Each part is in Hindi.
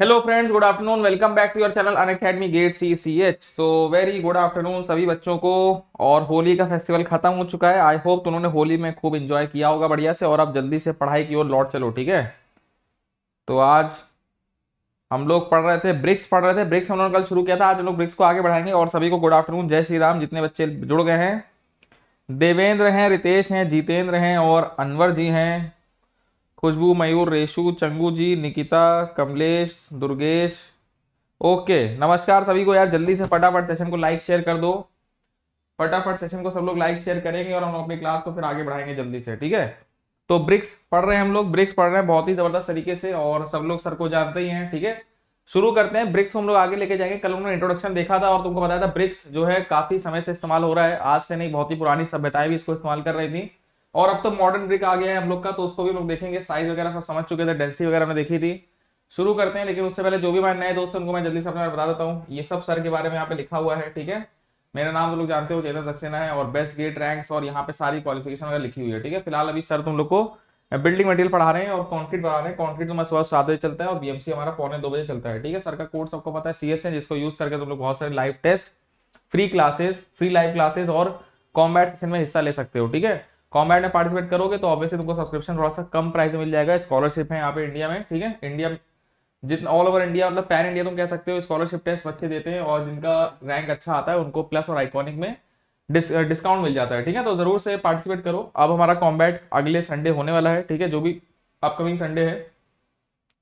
Hello friends good afternoon welcome back to your channel Unacademy GATE C C H so very good afternoon सभी बच्चों को और होली का फेस्टिवल खत्म हो चुका है आई होप तो उन्होंने होली में खूब इंजॉय किया होगा बढ़िया से और आप जल्दी से पढ़ाई की ओर लौट चलो ठीक है तो आज हम लोग पढ़ रहे थे ब्रिक्स पढ़ रहे थे ब्रिक्स हम लोगों कल शुरू किया था आज हम लोग ब्रिक्स को आगे बढ़ाएंगे और सभी को गुड आफ्टरनून जय श्री राम जितने बच्चे जुड़ गए हैं देवेंद्र हैं रितेश हैं जितेंद्र हैं और अनवर जी हैं खुशबू मयूर रेशु चंगू जी निकिता कमलेश दुर्गेश ओके नमस्कार सभी को यार जल्दी से फटाफट सेशन को लाइक शेयर कर दो फटाफट सेशन को सब लोग लाइक शेयर करेंगे और हम अपनी क्लास को फिर आगे बढ़ाएंगे जल्दी से ठीक है तो ब्रिक्स पढ़ रहे हैं हम लोग ब्रिक्स पढ़ रहे हैं बहुत ही जबरदस्त तरीके से और सब लोग सर को जानते ही हैं ठीक है शुरू करते हैं ब्रिक्स हम लोग आगे लेके जाएंगे कल उन्होंने इंट्रोडक्शन देखा था और तुमको बताया था ब्रिक्स जो है काफी समय से इस्तेमाल हो रहा है आज से नहीं बहुत ही पुरानी सभ्यताएं भी इसको इस्तेमाल कर रही थी और अब तो मॉडर्न ब्रिक आ गया है हम लोग का तो उसको भी हम लोग देखेंगे साइज वगैरह सब समझ चुके थे डेंसिटी वगैरह में देखी थी शुरू करते हैं लेकिन उससे पहले जो भी मैंने नए दोस्त उनको मैं जल्दी से अपने बता देता हूँ ये सब सर के बारे में यहाँ पे लिखा हुआ है ठीक है मेरा नाम तो लोग जानते हो चेतन सक्सेना है और बेस्ट गेट रैंक्स और यहाँ पे सारी क्वालिफिकेशन वगैरह लिखी हुई है ठीक है फिलहाल अभी सर तुम लोग को बिल्डिंग मटेरियल पढ़ा रहे हैं और कॉन्क्रीट बना रहे हैं कॉन्क्रीट हमारा सुबह सात बजे चलता है और बीएमसी हमारा पौने दो बजे चलता है ठीक है सर का कोर्स सबको पता है सी एस जिसको यूज करके तुम लोग बहुत सारे live test free classes free live classes और कॉम्बैट सेशन में हिस्सा ले सकते हो ठीक है कॉम्बैट में पार्टिसिपेट करोगे तो ऑब्वियसली तुमको सब्सक्रिप्शन थोड़ा सा कम प्राइस में मिल जाएगा स्कॉलरशिप है यहाँ पे इंडिया में ठीक है इंडिया जितना ऑल ओवर इंडिया मतलब पैन इंडिया तुम कह सकते हो स्कॉलरशिप टेस्ट बच्चे देते हैं और जिनका रैंक अच्छा आता है उनको प्लस और आइकॉनिक में डिस्काउंट मिल जाता है ठीक है तो जरूर से पार्टिसिपेट करो अब हमारा कॉम्बैट अगले संडे होने वाला है ठीक है जो भी अपकमिंग संडे है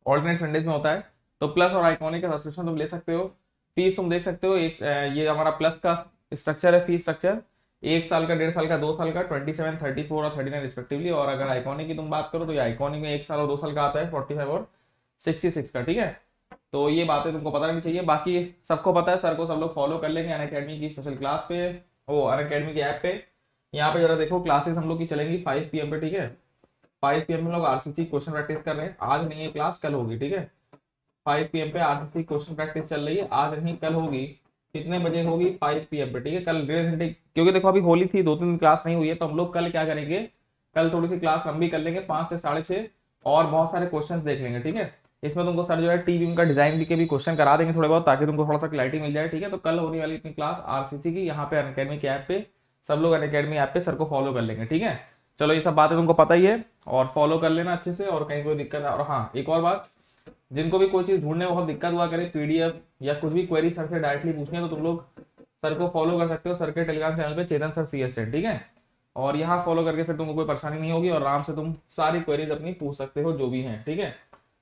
ऑल्टरनेट संडेज में होता है तो प्लस और आइकॉनिक का सब्सक्रिप्शन तुम ले सकते हो फीस तुम देख सकते हो एक ये हमारा प्लस का स्ट्रक्चर है फीस स्ट्रक्चर एक साल का डेढ़ साल का दो साल का ट्वेंटी सेवन थर्टी फोर और थर्टी नाइन रिस्पेक्टिवली और अगर आइकॉनिक की तुम बात करो तो ये आइकॉनिक में एक साल और दो साल का आता है फोर्टी फाइव और सिक्सटी सिक्स का ठीक है तो ये बातें तुमको पता रहनी चाहिए बाकी सबको पता है सर को सब लोग फॉलो कर लेंगे अन अकेडमी की स्पेशल क्लास पे वो अन अकेडमी के ऐप पे यहाँ पे जरा देखो क्लासेस हम लोग की चलेंगी फाइव पी पे ठीक है फाइव पी में लोग सी क्वेश्चन प्रैक्टिस कर रहे हैं आज नहीं है क्लास कल होगी ठीक है फाइव पी पे सी क्वेश्चन प्रैक्टिस चल रही है आज नहीं कल होगी कितने बजे होगी फाइव पी एम पे ठीक है कल डेढ़ घंटे क्योंकि देखो अभी होली थी दो तीन क्लास नहीं हुई है तो हम लोग कल क्या करेंगे कल थोड़ी सी क्लास लंबी कर लेंगे पांच से साढ़े छः और बहुत सारे क्वेश्चन देख लेंगे ठीक है इसमें तुमको सर जो है टीवी का डिजाइन भी के भी क्वेश्चन करा देंगे थोड़े बहुत ताकि तुमको थोड़ा सा क्लैरिटी मिल जाए ठीक है तो कल होने वाली अपनी क्लास आरसीसी की यहाँ पे अन अकेडमी के ऐप पे सब लोग अन अकेडमी ऐप पे सर को फॉलो कर लेंगे ठीक है चलो ये सब बातें तुमको पता ही है और फॉलो कर लेना अच्छे से और कहीं कोई दिक्कत है और हाँ एक और बात जिनको भी कोई चीज़ ढूंढने में बहुत दिक्कत हुआ करे पीडीएफ या कुछ भी क्वेरी सर से डायरेक्टली पूछने तो तुम लोग सर को फॉलो कर सकते हो सर के टेलीग्राम चैनल पे चेतन सर सी एस ठीक है और यहाँ फॉलो करके फिर तुमको कोई परेशानी नहीं होगी और आराम से तुम सारी क्वेरीज अपनी पूछ सकते हो जो भी हैं ठीक है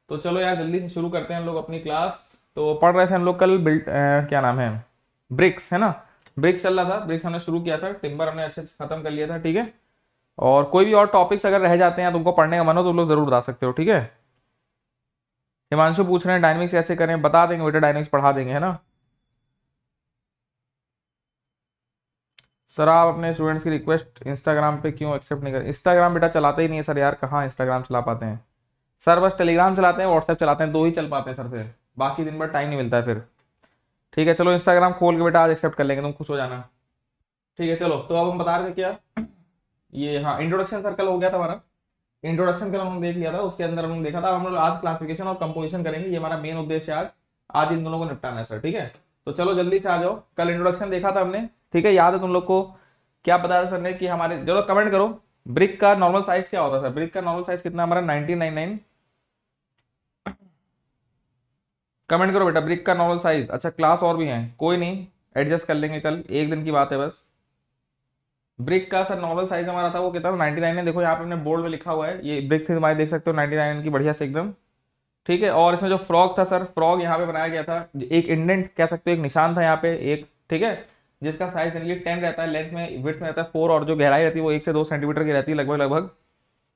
तो चलो यार जल्दी से शुरू करते हैं हम लोग अपनी क्लास तो पढ़ रहे थे हम लोग कल बिल्ट क्या नाम है ब्रिक्स है ना ब्रिक्स चल रहा था ब्रिक्स हमने शुरू किया था टिम्बर हमने अच्छे से खत्म कर लिया था ठीक है और कोई भी और टॉपिक्स अगर रह जाते हैं तुमको पढ़ने का मन हो तो लोग जरूर बता सकते हो ठीक है हिमांशु पूछ रहे हैं डायनेमिक्स कैसे करें बता देंगे बेटा डायनेमिक्स पढ़ा देंगे है ना सर आप अपने स्टूडेंट्स की रिक्वेस्ट इंस्टाग्राम पे क्यों एक्सेप्ट नहीं करें इंस्टाग्राम बेटा चलाते ही नहीं है सर यार कहाँ इंस्टाग्राम चला पाते हैं सर बस टेलीग्राम चलाते हैं व्हाट्सएप चलाते हैं दो ही चल पाते हैं सर से बाकी दिन भर टाइम नहीं मिलता है फिर ठीक है चलो इंस्टाग्राम खोल के बेटा आज एक्सेप्ट कर लेंगे तुम खुश हो जाना ठीक है चलो तो अब हम बता रहे थे क्या ये हाँ इंट्रोडक्शन सर्कल हो गया था हमारा इंट्रोडक्शन कल हमने देख लिया था उसके अंदर हमने देखा था हम लोग आज क्लासिफिकेशन और कंपोजिशन करेंगे ये हमारा मेन उद्देश्य आज आज इन दोनों को निपटाना है सर ठीक है तो चलो जल्दी से आ जाओ कल इंट्रोडक्शन देखा था हमने ठीक है याद है तुम लोग को क्या बताया सर ने कि हमारे जो कमेंट करो ब्रिक का नॉर्मल साइज क्या होता है सर ब्रिक का नॉर्मल साइज कितना हमारा नाइनटीन कमेंट करो बेटा ब्रिक का नॉर्मल साइज अच्छा क्लास और भी है कोई नहीं एडजस्ट कर लेंगे कल एक दिन की बात है बस ब्रिक का सर नॉर्मल साइज हमारा था वो कितना नाइन्टी नाइन है देखो यहाँ पे हमने बोर्ड में लिखा हुआ है ये ब्रिक थी तुम्हारे देख सकते हो नाइन्टी नाइन की बढ़िया से एकदम ठीक है और इसमें जो फ्रॉक था सर फ्रॉक यहाँ पे बनाया गया था एक इंडेंट कह सकते हो एक निशान था यहाँ पे एक ठीक है जिसका साइज यानी कि टेन रहता है लेंथ में विथ में रहता है फोर और जो गहराई रहती है वो एक से दो सेंटीमीटर की रहती है लगभग लगभग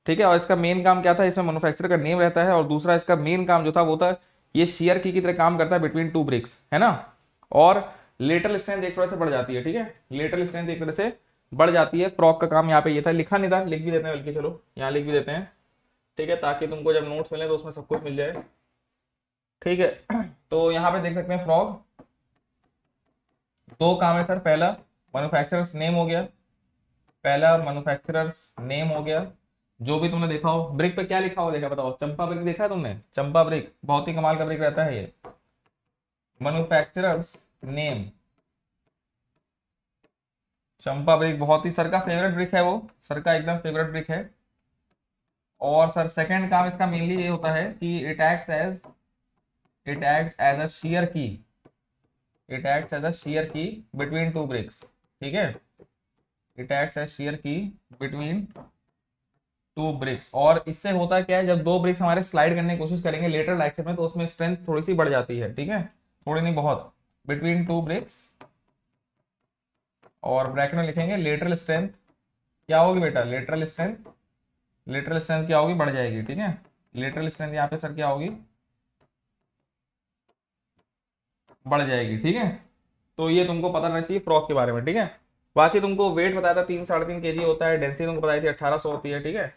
ठीक है और इसका मेन काम क्या था इसमें मैनुफैक्चर का नेम रहता है और दूसरा इसका मेन काम जो था वो था ये शेयर की तरह काम करता है बिटवीन टू ब्रिक्स है ना और लेटर स्ट्रेंथ एक तरह से बढ़ जाती है ठीक है लेटर स्ट्रेंथ एक तरह से बढ़ जाती है फ्रॉक का काम यहाँ पे ये था लिखा नहीं था लिख भी देते हैं बल्कि चलो यहाँ लिख भी देते हैं ठीक है ताकि तुमको जब नोट्स मिले तो उसमें सब कुछ मिल जाए ठीक है तो यहाँ पे देख सकते हैं फ्रॉग दो काम है सर पहला मैनुफैक्चरर्स नेम हो गया पहला मैनुफैक्चरर्स नेम हो गया जो भी तुमने देखा हो ब्रिक पे क्या लिखा हो देखा बताओ चंपा ब्रिक देखा है तुमने चंपा ब्रिक बहुत ही कमाल का ब्रिक रहता है ये मैनुफैक्चरर्स नेम चंपा ब्रिक बहुत ही सर का फेवरेट ब्रिक है वो सर का एकदम फेवरेट ब्रिक है और सर सेकंड काम इसका मेनली ये होता है कि it act as it act as a shear key it act as a shear key between two bricks ठीक है it act as shear key between two bricks और इससे होता क्या है जब दो ब्रिक्स हमारे स्लाइड करने की कोशिश करेंगे लेटर एक्शन में तो उसमें स्ट्रेंथ थोड़ी सी बढ़ जाती है ठीक है थोड़ी नहीं बहुत बिटवीन टू ब्रिक्स और ब्रैकेट में लिखेंगे लेटरल स्ट्रेंथ क्या होगी बेटा लेटरल स्ट्रेंथ लेटरल स्ट्रेंथ क्या होगी बढ़ जाएगी ठीक है लेटरल स्ट्रेंथ यहाँ पे सर क्या होगी बढ़ जाएगी ठीक है तो ये तुमको पता रहना चाहिए फ्रॉक के बारे में ठीक है बाकी तुमको वेट बताया था तीन साढ़े तीन के होता है डेंसिटी तुमको बताई थी अट्ठारह होती है ठीक है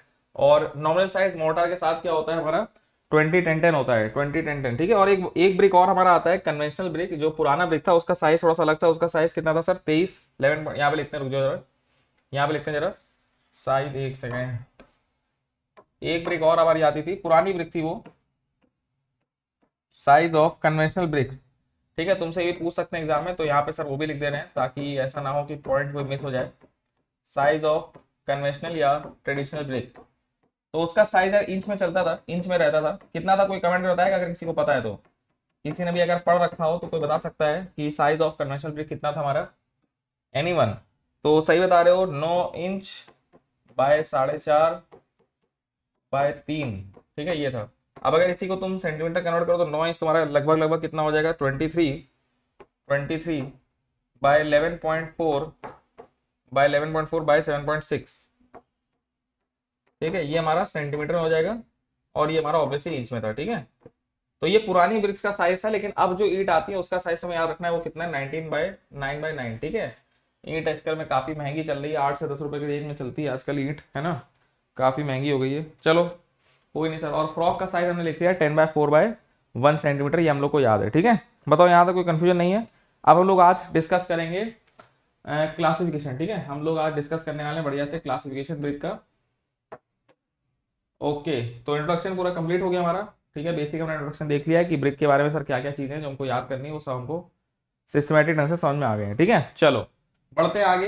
और नॉर्मल साइज मोटर के साथ क्या होता है हमारा ट्वेंटी टेन टेन होता है ट्वेंटी टेन टेन ठीक है और एक एक ब्रिक और हमारा आता है कन्वेंशनल ब्रिक जो पुराना ब्रिक था उसका साइज थोड़ा सा अलग था उसका साइज कितना था सर तेईस इलेवन यहाँ पे लिखते हैं रुक जाओ जरा यहाँ पे लिखते हैं जरा साइज एक सेकेंड एक ब्रिक और हमारी आती थी पुरानी ब्रिक थी वो साइज ऑफ कन्वेंशनल ब्रिक ठीक है तुमसे ये पूछ सकते हैं एग्जाम में तो यहाँ पे सर वो भी लिख दे रहे हैं ताकि ऐसा ना हो कि पॉइंट कोई मिस हो जाए साइज ऑफ कन्वेंशनल या ट्रेडिशनल ब्रिक तो उसका साइज इंच में चलता था इंच में रहता था कितना था कोई कमेंट बताएगा अगर किसी को पता है तो किसी ने भी अगर पढ़ रखा हो तो कोई बता सकता है कि साइज ऑफ कन्वेंशनल ब्रिक कितना था हमारा एनी वन तो सही बता रहे हो नौ इंच बाय साढ़े चार बाय तीन ठीक है ये था अब अगर इसी को तुम सेंटीमीटर कन्वर्ट करो तो नौ इंच तुम्हारा लगभग लगभग कितना हो जाएगा twenty three twenty three by eleven point four by eleven point four by seven point six ठीक है ये हमारा सेंटीमीटर हो जाएगा और ये हमारा ऑब्वियसली इंच में था ठीक है तो ये पुरानी ब्रिक्स का साइज था लेकिन अब जो ईट आती है उसका साइज हमें याद रखना है वो कितना है nineteen by nine by nine ठीक है ईट आजकल में काफी महंगी चल रही है आठ से दस रुपए की रेंज में चलती है आजकल ईट है ना काफी महंगी हो गई है चलो कोई नहीं सर और फ्रॉक का साइज हमने लिख लिया ten by four by one centimetre ये हम लोग को याद है ठीक है बताओ यहाँ तक तो कोई कन्फ्यूजन नहीं है अब हम लोग आज डिस्कस करेंगे क्लासिफिकेशन ठीक है हम लोग आज डिस्कस करने वाले हैं बढ़िया से क्लासिफिकेशन ब्रिक का ओके तो इंट्रोडक्शन पूरा कंप्लीट हो गया हमारा ठीक है बेसिक हमने इंट्रोडक्शन देख लिया है कि ब्रिक के बारे में सर क्या क्या चीज़ें जो हमको याद करनी है वो सब हमको सिस्टमेटिक ढंग से समझ में आ गए हैं ठीक है चलो बढ़ते हैं आगे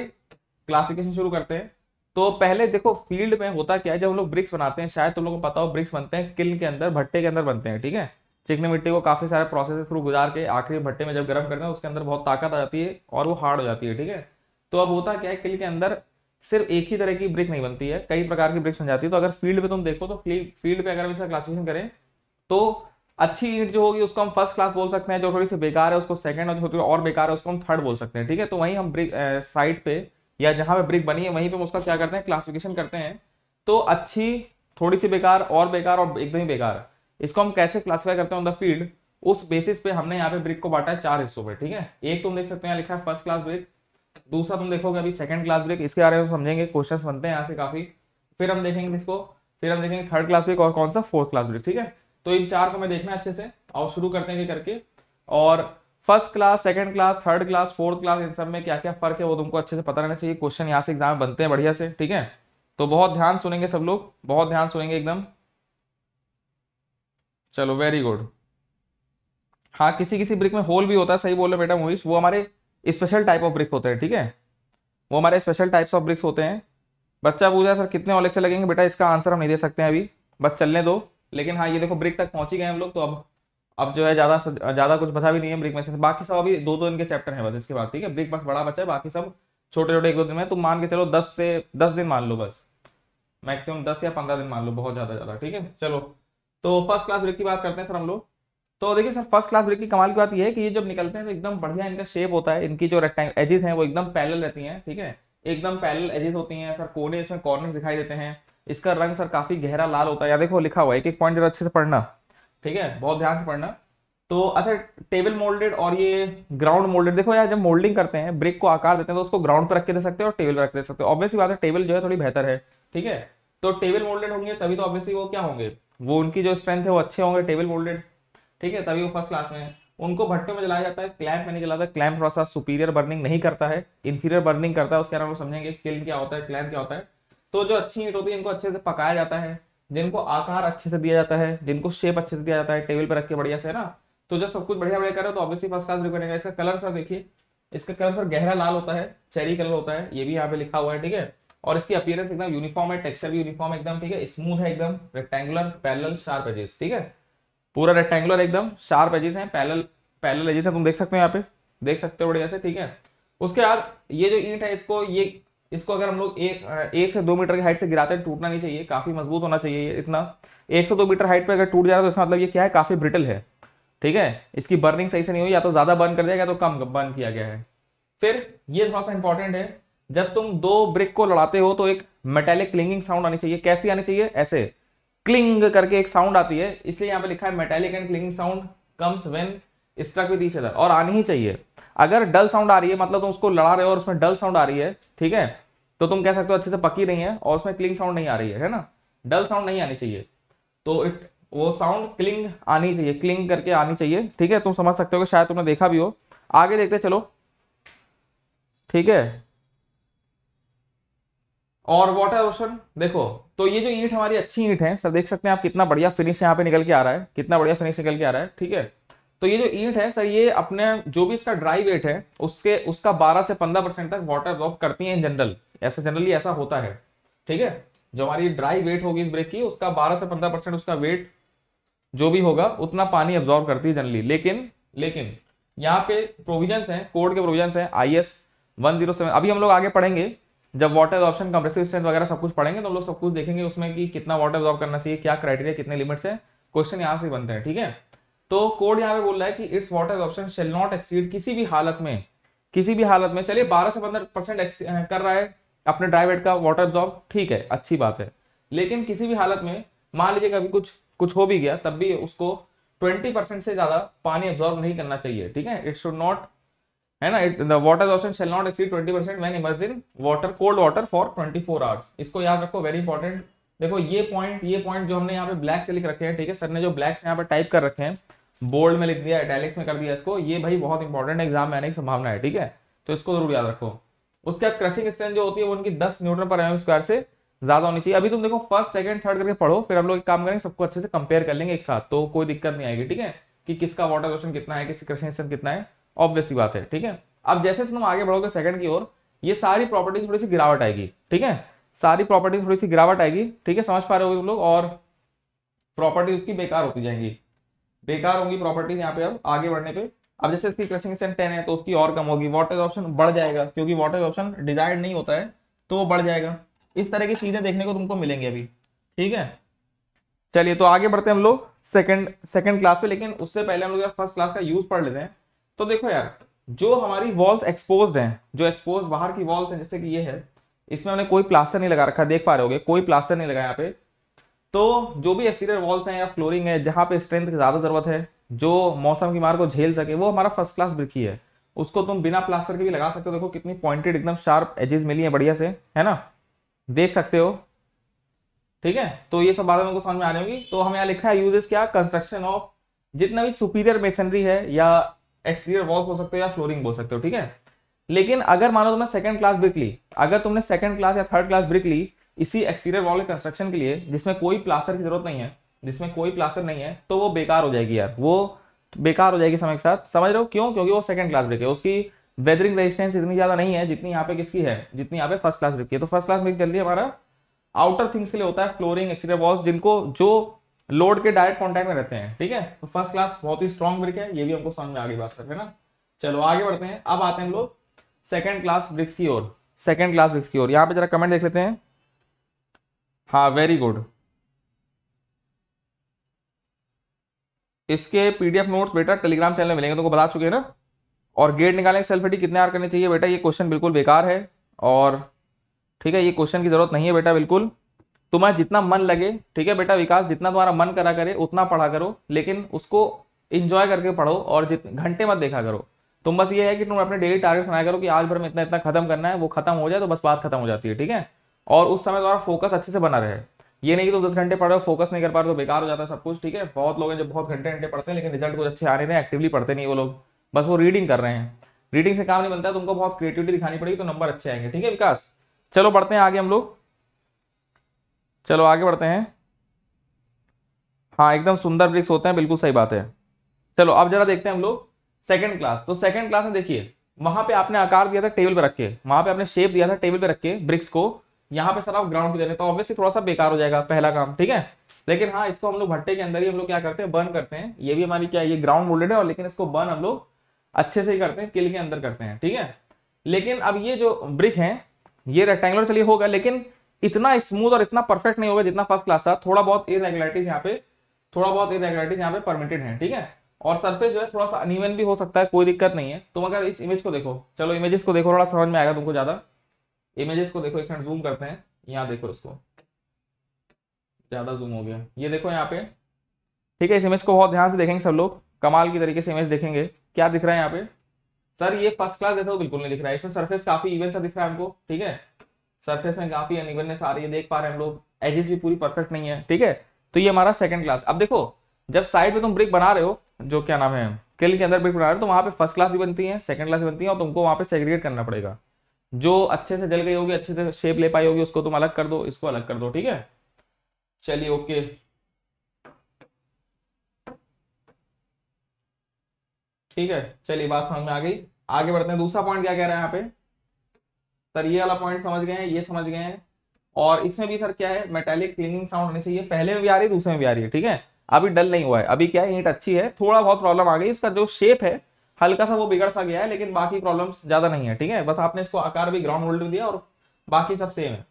क्लासिफिकेशन शुरू करते हैं तो पहले देखो फील्ड में होता क्या है जब हम लोग ब्रिक्स बनाते हैं शायद तुम लोगों को पता हो ब्रिक्स बनते हैं किल के अंदर भट्टे के अंदर बनते हैं ठीक है चिकनी मिट्टी को काफ़ी सारे प्रोसेस थ्रू गुजार के आखिरी भट्टे में जब गर्म करते हैं उसके अंदर बहुत ताकत आ जाती है और वो हार्ड हो जाती है ठीक है तो अब होता क्या है किल के अंदर सिर्फ एक ही तरह की ब्रिक नहीं बनती है कई प्रकार की ब्रिक्स बन जाती है तो अगर फील्ड पे तुम देखो तो फील्ड पे अगर हम इसका क्लासिफिकेशन करें तो अच्छी ईट जो होगी उसको हम फर्स्ट क्लास बोल सकते हैं जो थोड़ी सी बेकार है उसको सेकंड और थोड़ी और बेकार है उसको हम थर्ड बोल सकते हैं ठीक है तो वहीं हम ब्रिक साइड पे या जहां पे ब्रिक बनी है वहीं पे हम उसका क्या करते हैं क्लासिफिकेशन करते हैं तो अच्छी थोड़ी सी बेकार और बेकार और एकदम ही बेकार इसको हम कैसे क्लासीफाई करते हैं ऑन द फील्ड उस बेसिस पे हमने यहाँ पे ब्रिक को बांटा है चार हिस्सों पर ठीक है एक तुम देख सकते हैं लिखा है फर्स्ट क्लास ब्रिक दूसरा तुम देखोगे अभी सेकंड क्लास ब्रेक इसके बारे में समझेंगे क्वेश्चंस बनते हैं यहाँ से काफी फिर हम देखेंगे इसको फिर हम देखेंगे थर्ड क्लास ब्रेक और कौन सा फोर्थ क्लास ब्रेक ठीक है तो इन चार को मैं देखना अच्छे से और शुरू करते हैं करके और first class second class third class fourth class इन सब में क्या क्या फर्क है वो तुमको अच्छे से पता रहना चाहिए क्वेश्चन यहाँ से एग्जाम बनते हैं बढ़िया से ठीक है तो बहुत ध्यान सुनेंगे सब लोग बहुत ध्यान सुनेंगे एकदम चलो वेरी गुड हाँ किसी किसी ब्रिक में होल भी होता है सही बोल रहे बेटा मोहिश वो हमारे स्पेशल टाइप ऑफ ब्रिक होते हैं ठीक है वो हमारे स्पेशल टाइप्स ऑफ ब्रिक्स होते हैं बच्चा पूछा सर कितने और लेक्चर लगेंगे बेटा इसका आंसर हम नहीं दे सकते हैं अभी बस चलने दो लेकिन हाँ ये देखो ब्रिक तक पहुँच ही गए हम लोग तो अब अब जो है ज़्यादा ज़्यादा कुछ बचा भी नहीं है ब्रिक में से बाकी सब अभी दो दो दिन के चैप्टर हैं बस इसके बाद ठीक है ब्रिक बस बड़ा बच्चा है बाकी सब छोटे छोटे एक दो दिन में तो मान के चलो दस से दस दिन मान लो बस मैक्सिमम दस या पंद्रह दिन मान लो बहुत ज़्यादा ज़्यादा ठीक है चलो तो फर्स्ट क्लास ब्रिक की बात करते हैं सर हम लोग तो देखिए सर फर्स्ट क्लास ब्रेक की कमाल की बात यह है कि ये जब निकलते हैं तो एकदम बढ़िया इनका शेप होता है इनकी जो रेक्टाइंग एजेस हैं वो एकदम पैरल रहती हैं ठीक है एकदम पैल एजेस होती हैं सर कोने इसमें कॉर्नर दिखाई देते हैं इसका रंग सर काफ़ी गहरा लाल होता है या देखो लिखा हुआ है एक एक पॉइंट जरा अच्छे से पढ़ना ठीक है बहुत ध्यान से पढ़ना तो अच्छा टेबल मोल्डेड और ये ग्राउंड मोल्डेड देखो यार जब मोल्डिंग करते हैं ब्रेक को आकार देते हैं तो उसको ग्राउंड पर रख के दे सकते हैं और टेबल पर रख दे सकते हैं ऑब्वियसली बात है टेबल जो है थोड़ी बेहतर है ठीक है तो टेबल मोल्डेड होंगे तभी तो ऑब्वियसली वो क्या होंगे वो उनकी जो स्ट्रेंथ है वो अच्छे होंगे टेबल मोल्डेड ठीक है तभी वो फर्स्ट क्लास में है उनको भट्टे में जलाया जाता है क्लैम्प में नहीं जलाता क्लैम्प थोड़ा सा सुपीरियर बर्निंग नहीं करता है इन्फीरियर बर्निंग करता है उसके बारे में समझेंगे किल क्या होता है क्लैम्प क्या होता है तो जो अच्छी ईट होती है इनको अच्छे से पकाया जाता है जिनको आकार अच्छे से दिया जाता है जिनको शेप अच्छे से दिया जाता है टेबल पर रख के बढ़िया से ना तो जब सब कुछ बढ़िया बढ़िया करो तो ऑब्वियसली फर्स्ट क्लास बनेगा इसका कलर सर देखिए इसका कलर सर गहरा लाल होता है चेरी कलर होता है ये भी यहाँ पे लिखा हुआ है ठीक है और इसकी अपियरेंस एकदम यूनिफॉर्म है टेक्सचर भी यूनिफॉर्म एकदम ठीक है स्मूथ है एकदम रेक्टेंगुलर पैरल शार्प एजेस ठीक है पूरा रेक्टेंगुलर एकदम शार्प एजेस हैं पैरल पैरल एजेस हैं तुम देख सकते हो यहाँ पे देख सकते हो बढ़िया से ठीक है उसके बाद ये जो ईंट है इसको ये इसको अगर हम लोग एक एक से दो मीटर की हाइट से गिराते हैं टूटना नहीं चाहिए काफ़ी मजबूत होना चाहिए इतना एक से दो मीटर हाइट पर अगर टूट जाए तो इसका मतलब ये क्या है काफ़ी ब्रिटल है ठीक है इसकी बर्निंग सही से नहीं हुई या तो ज़्यादा बर्न कर दिया गया तो कम बर्न किया गया है फिर ये थोड़ा सा इंपॉर्टेंट है जब तुम दो ब्रिक को लड़ाते हो तो एक मेटेलिक क्लिंगिंग साउंड आनी चाहिए कैसी आनी चाहिए ऐसे क्लिंग करके एक साउंड आती है इसलिए यहां पे लिखा है metallic and clink sound comes when struck with each other और आनी ही चाहिए अगर डल साउंड आ रही है मतलब तुम उसको लड़ा रहे हो और उसमें डल साउंड आ रही है ठीक है तो तुम कह सकते हो अच्छे से पकी नहीं है और उसमें क्लिंग साउंड नहीं आ रही है है ना डल साउंड नहीं आनी चाहिए तो इट वो साउंड क्लिंग आनी चाहिए क्लिंग करके आनी चाहिए ठीक है तुम समझ सकते हो कि शायद तुमने देखा भी हो आगे देखते चलो ठीक है और वॉट ऑप्शन देखो तो ये जो ईंट हमारी अच्छी ईंट है सर देख सकते हैं आप कितना बढ़िया फिनिश यहाँ पे निकल के आ रहा है कितना बढ़िया फिनिश निकल के आ रहा है ठीक है तो ये जो ईंट है सर ये अपने जो भी इसका ड्राई वेट है उसके उसका 12 से 15 परसेंट तक वाटर ड्रॉप करती है इन जनरल ऐसा जनरली ऐसा होता है ठीक है जो हमारी ड्राई वेट होगी इस ब्रेक की उसका 12 से 15 परसेंट उसका वेट जो भी होगा उतना पानी एब्जॉर्ब करती है जनरली लेकिन लेकिन यहाँ पे प्रोविजन है कोड के प्रोविजन है I S one zero seven अभी हम लोग आगे पढ़ेंगे जब वाटर ऑप्शन कंप्रेसिव स्ट्रेंथ वगैरह सब कुछ पढ़ेंगे तो हम लोग सब कुछ देखेंगे उसमें कि कितना वाटर ऑब्जॉर्व करना चाहिए क्या क्राइटेरिया कितने लिमिट्स है क्वेश्चन यहाँ से बनते हैं ठीक है तो कोड यहाँ पे बोल रहा है कि it's water absorption shall not exceed किसी भी हालत में किसी भी हालत में चलिए बारह से पंद्रह परसेंट कर रहा है अपने ड्राई वेट का वाटर जॉब ठीक है अच्छी बात है लेकिन किसी भी हालत में मान लीजिए कभी कुछ कुछ हो भी गया तब भी उसको 20% से ज्यादा पानी एब्जॉर्ब नहीं करना चाहिए ठीक है इट शुड नॉट है ना it the water absorption shall not exceed twenty percent when immerse in water cold water for twenty four hours इसको याद रखो वेरी इंपॉर्टेंट देखो ये पॉइंट ये पॉइंट जो हमने यहाँ पे ब्लैक से लिख रखे हैं ठीक है सर ने जो ब्लैक यहाँ पे टाइप कर रखे हैं बोल्ड में लिख दिया इटैलिक्स में कर दिया इसको ये भाई बहुत इंपॉर्टेंट एग्जाम में आने की संभावना है ठीक है तो इसको जरूर याद रखो उसके बाद क्रशिंग स्ट्रेंथ जो होती है वो उनकी दस Newton per M mm square से ज्यादा होनी चाहिए अभी तुम देखो फर्स्ट सेकंड थर्ड करके पढ़ो फिर हम लोग एक काम करेंगे सबको अच्छे से कंपेयर कर लेंगे एक साथ तो कोई दिक्कत नहीं आएगी ठीक है कि किसका वाटर क्वेश्चन कितना है किसकी क्रशिंग स्ट्रेंथ कितना है ऑब्वियस बात है ठीक है अब जैसे तुम आगे बढ़ोगे सेकंड की ओर ये सारी प्रॉपर्टीज थोड़ी सी गिरावट आएगी ठीक है सारी प्रॉपर्टीज थोड़ी सी गिरावट आएगी ठीक है समझ पा रहे हो तुम लोग और प्रॉपर्टीज उसकी बेकार होती जाएंगी बेकार होंगी प्रॉपर्टीज यहाँ पे अब आगे बढ़ने पे अब जैसे इसकी क्रशिंग टेन है तो उसकी और कम होगी वॉटेज ऑप्शन बढ़ जाएगा क्योंकि वॉटेज ऑप्शन डिजायर्ड नहीं होता है तो वो बढ़ जाएगा इस तरह की चीजें देखने को तुमको मिलेंगी अभी ठीक है चलिए तो आगे बढ़ते हैं हम लोग सेकंड सेकंड क्लास पे लेकिन उससे पहले हम लोग फर्स्ट क्लास का यूज पढ़ लेते हैं तो देखो यार जो हमारी वॉल्स एक्सपोज हैं जो एक्सपोज बाहर की वॉल्स हैं जैसे कि ये है इसमें हमने कोई प्लास्टर नहीं लगा रखा देख पा रहे हो कोई प्लास्टर नहीं लगा यहाँ पे तो जो भी एक्सटीरियर वॉल्स हैं या फ्लोरिंग है जहाँ पे स्ट्रेंथ की ज़्यादा ज़रूरत है जो मौसम की मार को झेल सके वो हमारा फर्स्ट क्लास ब्रिक ही है उसको तुम बिना प्लास्टर के भी लगा सकते हो देखो कितनी पॉइंटेड एकदम शार्प एजेस मिली है बढ़िया से है ना देख सकते हो ठीक है तो ये सब बातें उनको समझ में आ रही होगी तो हम यहाँ लिखा है यूजेस क्या कंस्ट्रक्शन ऑफ जितना भी सुपीरियर मेसनरी है या एक्सटीरियर वॉल्स बोल सकते हो या फ्लोरिंग बोल सकते हो ठीक है लेकिन अगर मानो तुमने सेकंड क्लास ब्रिक ली अगर तुमने सेकंड क्लास या थर्ड क्लास ब्रिक ली इसी एक्सटीरियर वॉल के कंस्ट्रक्शन के लिए जिसमें कोई प्लास्टर की जरूरत नहीं है जिसमें कोई प्लास्टर नहीं है तो वो बेकार हो जाएगी यार वो बेकार हो जाएगी समय के साथ समझ रहे हो क्यों क्योंकि वो सेकंड क्लास ब्रिक है उसकी वेदरिंग रेजिस्टेंस इतनी ज्यादा नहीं है जितनी यहाँ पे किसकी है जितनी यहाँ पे फर्स्ट क्लास ब्रिक की है तो फर्स्ट क्लास ब्रिक जल्दी हमारा आउटर थिंग्स के लिए होता है फ्लोरिंग एक्सटीरियर वॉल्स जिनको जो लोड के डायरेक्ट कॉन्टेक्ट में रहते हैं ठीक है तो फर्स्ट क्लास बहुत ही स्ट्रॉन्ग ब्रिक है ये भी हमको समझ में आगे बात करते हैं ना चलो आगे बढ़ते हैं अब आते हैं लोग सेकेंड क्लास ब्रिक्स की ओर सेकेंड क्लास ब्रिक्स की ओर यहाँ पे जरा कमेंट देख लेते हैं हाँ वेरी गुड इसके पीडीएफ नोट्स बेटा टेलीग्राम चैनल में मिलेंगे तुमको बता चुके हैं ना और गेट निकालने सेल्फ हेडी कितने आर करने चाहिए बेटा ये क्वेश्चन बिल्कुल बेकार है और ठीक है ये क्वेश्चन की जरूरत नहीं है बेटा बिल्कुल तुम्हारा जितना मन लगे ठीक है बेटा विकास जितना तुम्हारा मन करा करे उतना पढ़ा करो लेकिन उसको इंजॉय करके पढ़ो और जित घंटे मत देखा करो तुम बस ये है कि तुम अपने डेली टारगेट बनाया करो कि आज भर में इतना इतना खत्म करना है वो खत्म हो जाए तो बस बात खत्म हो जाती है ठीक है और उस समय तुम्हारा फोकस अच्छे से बना रहे ये नहीं कि तुम दस घंटे पढ़ रहे हो फोकस नहीं कर पा रहे तो बेकार हो जाता है सब कुछ ठीक है बहुत लोग हैं जो बहुत घंटे घंटे पढ़ते हैं लेकिन रिजल्ट कुछ अच्छे आ रहे हैं एक्टिवली पढ़ते नहीं वो लोग बस वो रीडिंग कर रहे हैं रीडिंग से काम नहीं बनता तुमको बहुत क्रिएटिविटी दिखानी पड़ेगी तो नंबर अच्छे आएंगे ठीक है विकास चलो पढ़ते हैं आगे हम लोग चलो आगे बढ़ते हैं हाँ एकदम सुंदर ब्रिक्स होते हैं बिल्कुल सही बात है चलो अब जरा देखते हैं हम लोग सेकंड क्लास तो सेकंड क्लास में देखिए वहां पे आपने आकार दिया था टेबल पे रख के वहां पे आपने शेप दिया था टेबल पे रख के ब्रिक्स को यहाँ पे सर आप ग्राउंड पे दे रहे हैं तो ऑब्वियसली थोड़ा सा बेकार हो जाएगा पहला काम ठीक है लेकिन हाँ इसको हम लोग भट्टे के अंदर ही हम लोग क्या करते हैं बर्न करते हैं ये भी हमारी क्या ये ग्राउंड मोल्डेड है और लेकिन इसको बर्न हम लोग अच्छे से ही करते हैं किल के अंदर करते हैं ठीक है लेकिन अब ये जो ब्रिक है ये रेक्टेंगुलर चलिए होगा लेकिन इतना स्मूथ और इतना परफेक्ट नहीं होगा जितना फर्स्ट क्लास था थोड़ा बहुत इरेगुलरिटीज यहाँ पे थोड़ा बहुत इरेगुलरिटीज यहाँ पे परमिटेड है ठीक है और सरफेस जो है थोड़ा सा अनइवन भी हो सकता है कोई दिक्कत नहीं है तुम अगर इस इमेज को देखो चलो इमेजेस को देखो थोड़ा समझ में आएगा तुमको ज्यादा इमेजेस को देखो एक सेकंड जूम करते हैं यहाँ देखो इसको ज्यादा जूम हो गया ये देखो यहाँ पे ठीक है इस इमेज को बहुत ध्यान से देखेंगे सब लोग कमाल की तरीके से इमेज देखेंगे क्या दिख रहा है यहाँ पे सर ये फर्स्ट क्लास देखो बिल्कुल नहीं दिख रहा है इसमें सरफेस काफी इवन सा दिख रहा है हमको ठीक है सरफेस में काफी अनिवलनेस आ रही है देख पा रहे हैं हम लोग एजेस भी पूरी परफेक्ट नहीं है ठीक है तो ये हमारा सेकंड क्लास अब देखो जब साइड में तुम ब्रिक बना रहे हो जो क्या नाम है किल के अंदर ब्रिक बना रहे हो तो वहाँ पे फर्स्ट क्लास भी बनती है सेकंड क्लास भी बनती है और तुमको वहाँ पे सेग्रीगेट करना पड़ेगा जो अच्छे से जल गई होगी अच्छे से शेप ले पाई होगी उसको तुम अलग कर दो इसको अलग कर दो ठीक है चलिए ओके ठीक है चलिए बात समझ में आ गई आगे बढ़ते हैं दूसरा पॉइंट क्या कह रहा है यहाँ पे सर ये वाला पॉइंट समझ गए हैं ये समझ गए हैं और इसमें भी सर क्या है मेटेलिक क्लिनिंग साउंड होनी चाहिए पहले में भी आ रही है दूसरे में भी आ रही है ठीक है अभी डल नहीं हुआ है अभी क्या है ईट अच्छी है थोड़ा बहुत प्रॉब्लम आ गई इसका जो शेप है हल्का सा वो बिगड़ सा गया है लेकिन बाकी प्रॉब्लम ज्यादा नहीं है ठीक है बस आपने इसको आकार भी ग्राउंड होल्ड दिया और बाकी सब सेम है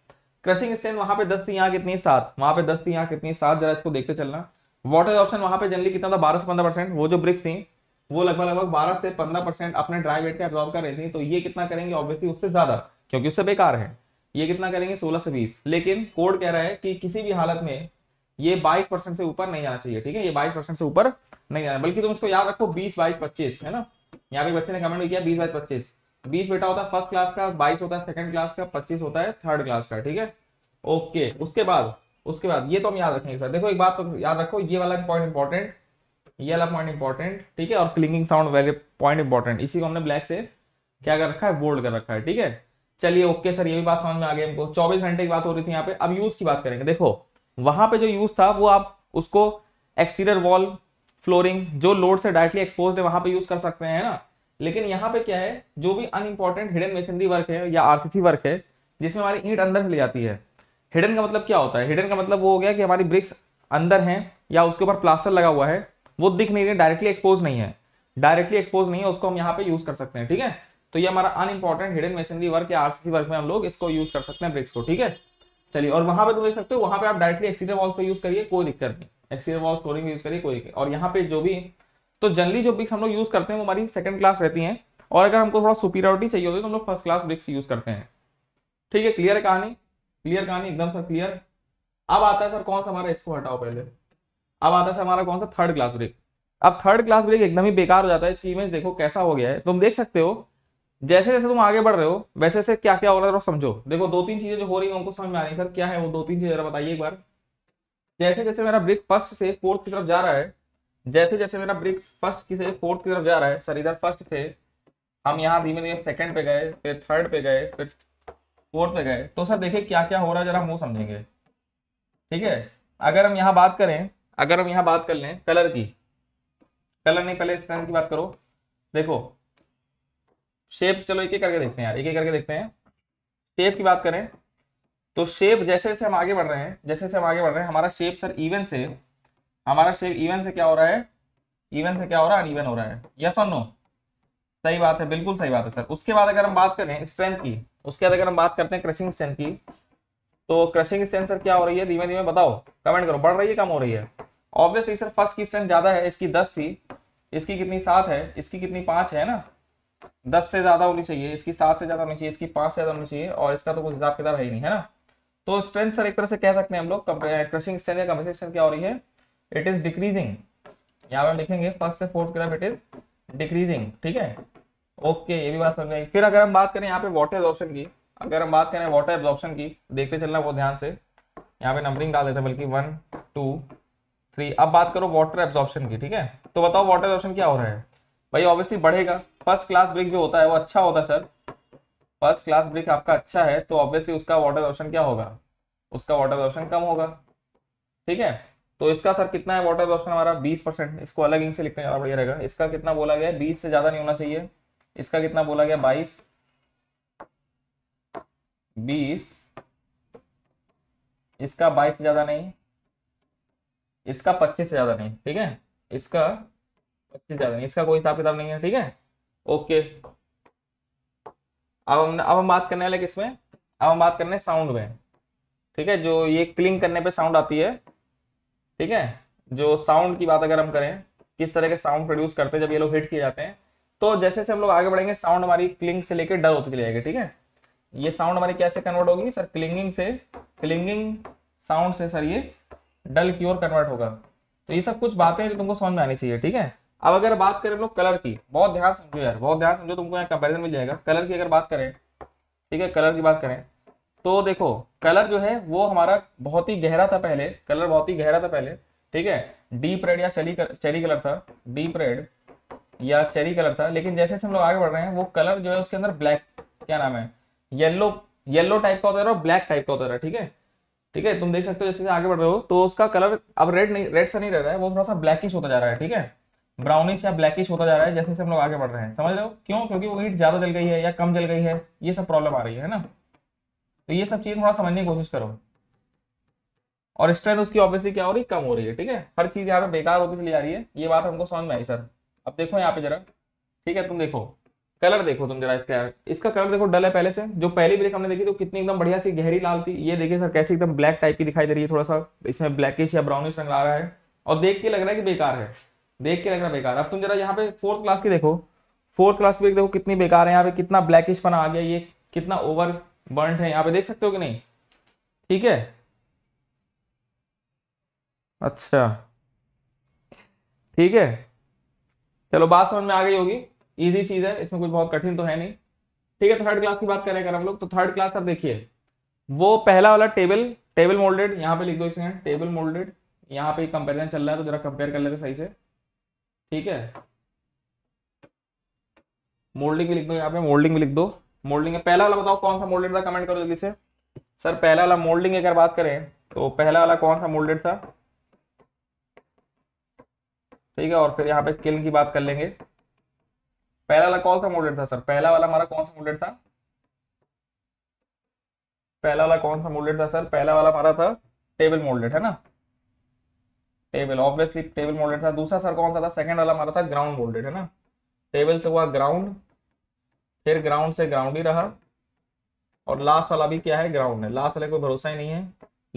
क्रशिंग स्टेन वहां पे दस थी यहाँ कितनी सात वहां पे दस थी यहाँ कितनी सात जरा इसको देखते चलना वाटर ऑप्शन वहां पे जनरली कितना था बारह से पंद्रह परसेंट वो जो ब्रिक्स थी वो लगभग लगभग बारह से पंद्रह परसेंट अपने ड्राई वेट के एब्जॉर्व कर रही थी तो ये कितना करेंगे ऑब्वियसली उससे ज्यादा क्योंकि उससे बेकार है ये कितना करेंगे सोलह से बीस लेकिन कोड कह रहा है कि किसी भी हालत में ये बाईस परसेंट से ऊपर नहीं आना चाहिए ठीक है ये बाईस परसेंट से ऊपर नहीं आना बल्कि तुम इसको याद रखो बीस बाईस पच्चीस है ना यहाँ पे बच्चे ने कमेंट भी किया बीस बाईस पच्चीस बीस बेटा होता है फर्स्ट क्लास का बाईस होता है सेकंड क्लास का पच्चीस होता है थर्ड क्लास का ठीक है ओके उसके बाद उसके बाद ये तो हम याद रखेंगे सर देखो एक बात तो याद रखो ये वाला पॉइंट इंपॉर्टेंट ये वाला पॉइंट इंपॉर्टेंट ठीक है और क्लिंगिंग साउंड वाले पॉइंट इंपॉर्टेंट इसी को हमने ब्लैक से क्या कर रखा है बोल्ड कर रखा है ठीक है चलिए ओके सर ये भी बात समझ में आ गई हमको चौबीस घंटे की बात हो रही थी यहाँ पे अब यूज की बात करेंगे देखो वहां पे जो यूज था वो आप उसको एक्सटीरियर वॉल फ्लोरिंग जो लोड से डायरेक्टली एक्सपोज है वहां पे यूज कर सकते हैं ना लेकिन यहाँ पे क्या है जो भी अनइम्पॉर्टेंट हिडन मेसनरी वर्क है या आरसीसी वर्क है जिसमें हमारी ईट अंदर चली जाती है हिडन का मतलब क्या होता है हिडन का मतलब वो हो गया कि हमारी ब्रिक्स अंदर है या उसके ऊपर प्लास्टर लगा हुआ है वो दिख नहीं रही डायरेक्टली एक्सपोज नहीं है डायरेक्टली एक्सपोज नहीं है उसको हम यहाँ पे यूज कर सकते हैं ठीक है तो ये हमारा अनइम्पॉर्टेंट हिडन मेसनरी वर्क या आरसीसी वर्क में हम लोग इसको यूज कर सकते हैं ब्रिक्स को ठीक है चलिए और वहां पर तुम तो देख सकते हो वहां पर आप डायरेक्टली एक्सीडेंट वॉल्स पे यूज करिए कोई दिक्कत नहीं एक्सीडेंट वॉल्स फ्लोरिंग यूज करिए कोई और यहाँ पे जो भी तो जनरली जो ब्रिक्स हम लोग यूज करते हैं वो हमारी सेकंड क्लास रहती है और अगर हमको थोड़ा सुपीरियोरिटी चाहिए होती है तो हम लोग फर्स्ट क्लास ब्रिक्स यूज करते हैं ठीक है क्लियर है कहानी क्लियर कहानी एकदम सर क्लियर अब आता है सर कौन सा हमारा इसको हटाओ पहले अब आता है सर हमारा कौन सा थर्ड क्लास ब्रेक अब थर्ड क्लास ब्रेक एकदम ही बेकार हो जाता है इसकी इमेज देखो कैसा हो गया है तुम देख सकते हो जैसे जैसे तुम आगे बढ़ रहे हो वैसे वैसे क्या क्या हो रहा है समझो देखो दो तीन चीजें जो हो रही है उनको समझ में आ रही है सर क्या है वो दो तीन चीजें बताइए एक बार जैसे जैसे मेरा ब्रिक फर्स्ट से फोर्थ की तरफ जा रहा है जैसे जैसे मेरा ब्रिक फर्स्ट की से फोर्थ की तरफ जा रहा है सर इधर फर्स्ट से हम यहाँ धीमे धीमे सेकंड पे गए फिर थर्ड पे गए फिर फोर्थ पे गए तो सर देखिए क्या क्या हो रहा है जरा हम वो समझेंगे ठीक है अगर हम यहाँ बात करें अगर हम यहाँ बात कर लें कलर की कलर नहीं पहले स्टैंड की बात करो देखो शेप चलो एक एक करके देखते हैं यार एक एक करके देखते हैं शेप की बात करें तो शेप जैसे जैसे हम आगे बढ़ रहे हैं जैसे जैसे हम आगे बढ़ रहे हैं हमारा शेप सर इवन से हमारा शेप इवन से क्या हो रहा है इवन से क्या हो रहा है अन हो रहा है यस और नो सही बात है बिल्कुल सही बात है सर उसके बाद अगर हम बात करें स्ट्रेंथ की उसके बाद अगर हम बात करते हैं क्रशिंग स्ट्रेंथ की तो क्रशिंग स्ट्रेंथ सर क्या हो रही है धीमे धीमे बताओ कमेंट करो बढ़ रही है कम हो रही है ऑब्वियसली सर फर्स्ट की स्ट्रेंथ ज्यादा है इसकी दस थी इसकी कितनी सात है इसकी कितनी पांच है ना दस से ज्यादा होनी चाहिए इसकी सात से ज्यादा होनी चाहिए इसकी पांच से ज्यादा होनी चाहिए और इसका तो कुछ हिसाब किताब है ही नहीं है ना तो स्ट्रेंथ सर एक तरह से कह सकते हैं हम लोग क्रशिंग स्ट्रेंथ या कंप्रेसिव स्ट्रेंथ क्या हो रही है इट इज डिक्रीजिंग यहाँ पर हम लिखेंगे फर्स्ट से fourth graph it is decreasing ठीक है ओके ये भी बात समझ आएगी फिर अगर हम बात करें यहाँ पे वाटर एब्जॉर्प्शन की अगर हम बात करें वाटर एब्जॉर्प्शन की देखते चलना बहुत ध्यान से यहाँ पे नंबरिंग डाल देते हैं बल्कि वन टू थ्री अब बात करो वाटर एब्जॉर्प्शन की ठीक है तो बताओ वाटर एब्जॉर्प्शन क्या हो रहा है भाई ऑब्वियसली बढ़ेगा फर्स्ट क्लास ब्रिक जो होता है वो अच्छा होता है सर फर्स्ट क्लास ब्रिक आपका अच्छा है तो ऑब्वियसली उसका वाटर ऑप्शन क्या होगा उसका वाटर ऑप्शन कम होगा ठीक है तो इसका सर कितना है वाटर ऑप्शन हमारा बीस परसेंट इसको अलग इंक से लिखने ज्यादा बढ़िया रहेगा इसका कितना बोला गया बीस से ज्यादा नहीं होना चाहिए इसका कितना बोला गया बाईस बीस इसका बाईस से ज्यादा नहीं इसका पच्चीस से ज्यादा नहीं ठीक है इसका पच्चीस ज्यादा नहीं इसका कोई हिसाब किताब नहीं है ठीक है ओके अब हम अब हम बात करने वाले किसमें अब हम बात करने साउंड में ठीक है जो ये क्लिंग करने पे साउंड आती है ठीक है जो साउंड की बात अगर हम करें किस तरह के साउंड प्रोड्यूस करते हैं जब ये लोग हिट किए जाते हैं तो जैसे जैसे हम लोग आगे बढ़ेंगे साउंड हमारी क्लिंग से लेकर डल होती जाएगी ठीक है ये साउंड हमारी कैसे कन्वर्ट होगी सर क्लिंगिंग से क्लिंगिंग साउंड से सर ये डल की ओर कन्वर्ट होगा तो ये सब कुछ बातें हैं जो तुमको समझ में आनी चाहिए ठीक है अब अगर बात करें लोग कलर की बहुत ध्यान समझो यार बहुत ध्यान समझो तुमको यहाँ कंपेरिजन मिल जाएगा कलर की अगर बात करें ठीक है कलर की बात करें तो देखो कलर जो है वो हमारा बहुत ही गहरा था पहले कलर बहुत ही गहरा था पहले ठीक है डीप रेड या कलर चेरी कलर था डीप रेड या चेरी कलर था लेकिन जैसे हम लोग आगे बढ़ रहे हैं वो कलर जो है उसके अंदर ब्लैक क्या नाम है येलो येलो टाइप का होता है और ब्लैक टाइप का होता है ठीक है ठीक है तुम देख सकते हो जैसे आगे बढ़ रहे हो तो उसका कलर अब रेड नहीं रेड सा नहीं रह रहा है वो थोड़ा सा ब्लैकिश होता जा रहा है ठीक है ब्राउनिश या ब्लैकिश होता जा रहा है जैसे जैसे हम लोग आगे बढ़ रहे हैं समझ रहे हो क्यों क्योंकि वो ईट ज्यादा जल गई है या कम जल गई है ये सब प्रॉब्लम आ रही है ना तो ये सब चीज थोड़ा समझने की कोशिश करो और स्ट्रेंथ उसकी ऑब्वियसली क्या हो रही है कम हो रही है ठीक है हर चीज यहाँ पे बेकार होती चली जा रही है ये बात हमको समझ में आई सर अब देखो यहाँ पे जरा ठीक है तुम देखो कलर देखो तुम जरा इसका इसका कलर देखो डल है पहले से जो पहली ब्रेक हमने देखी तो कितनी एकदम बढ़िया सी गहरी लाल थी ये देखिए सर कैसे एकदम ब्लैक टाइप की दिखाई दे रही है थोड़ा सा इसमें ब्लैकिश या ब्राउनिश रंग आ रहा है और देख के लग रहा है कि बेकार है देख के लग रहा बेकार अब तुम जरा यहाँ पे फोर्थ क्लास की देखो फोर्थ क्लास की देखो कितनी बेकार है यहाँ पे कितना ब्लैकिश बना आ गया ये कितना ओवर बर्न है यहाँ पे देख सकते हो कि नहीं ठीक है अच्छा ठीक है चलो बात समझ में आ गई होगी इजी चीज है इसमें कुछ बहुत कठिन तो है नहीं ठीक है थर्ड तो क्लास की बात करें अगर हम लोग तो थर्ड क्लास अब देखिए वो पहला वाला टेबल टेबल मोल्डेड यहाँ पे लिख दो एक सेकंड टेबल मोल्डेड यहाँ पे कंपेरिजन चल रहा है तो जरा कंपेयर कर लेते सही से ठीक है मोल्डिंग भी लिख दो यहाँ पे मोल्डिंग भी लिख दो मोल्डिंग है पहला वाला बताओ कौन सा मोल्डेड था कमेंट करो जल्दी से सर पहला वाला मोल्डिंग अगर बात करें तो पहला वाला कौन सा मोल्डेड था ठीक है और फिर यहाँ पे किल की बात कर लेंगे पहला वाला कौन सा मोल्डेड था सर पहला वाला हमारा कौन सा मोल्डेड था पहला वाला कौन सा मोल्डेड था सर पहला वाला हमारा था टेबल मोल्डेड है ना टेबल ऑब्वियसली टेबल मोल्डेड था दूसरा सर कौन सा था सेकंड वाला हमारा था ग्राउंड मोल्डेड है ना टेबल से हुआ ग्राउंड फिर ग्राउंड से ग्राउंड ही रहा और लास्ट वाला भी क्या है ग्राउंड है लास्ट वाले कोई भरोसा ही नहीं है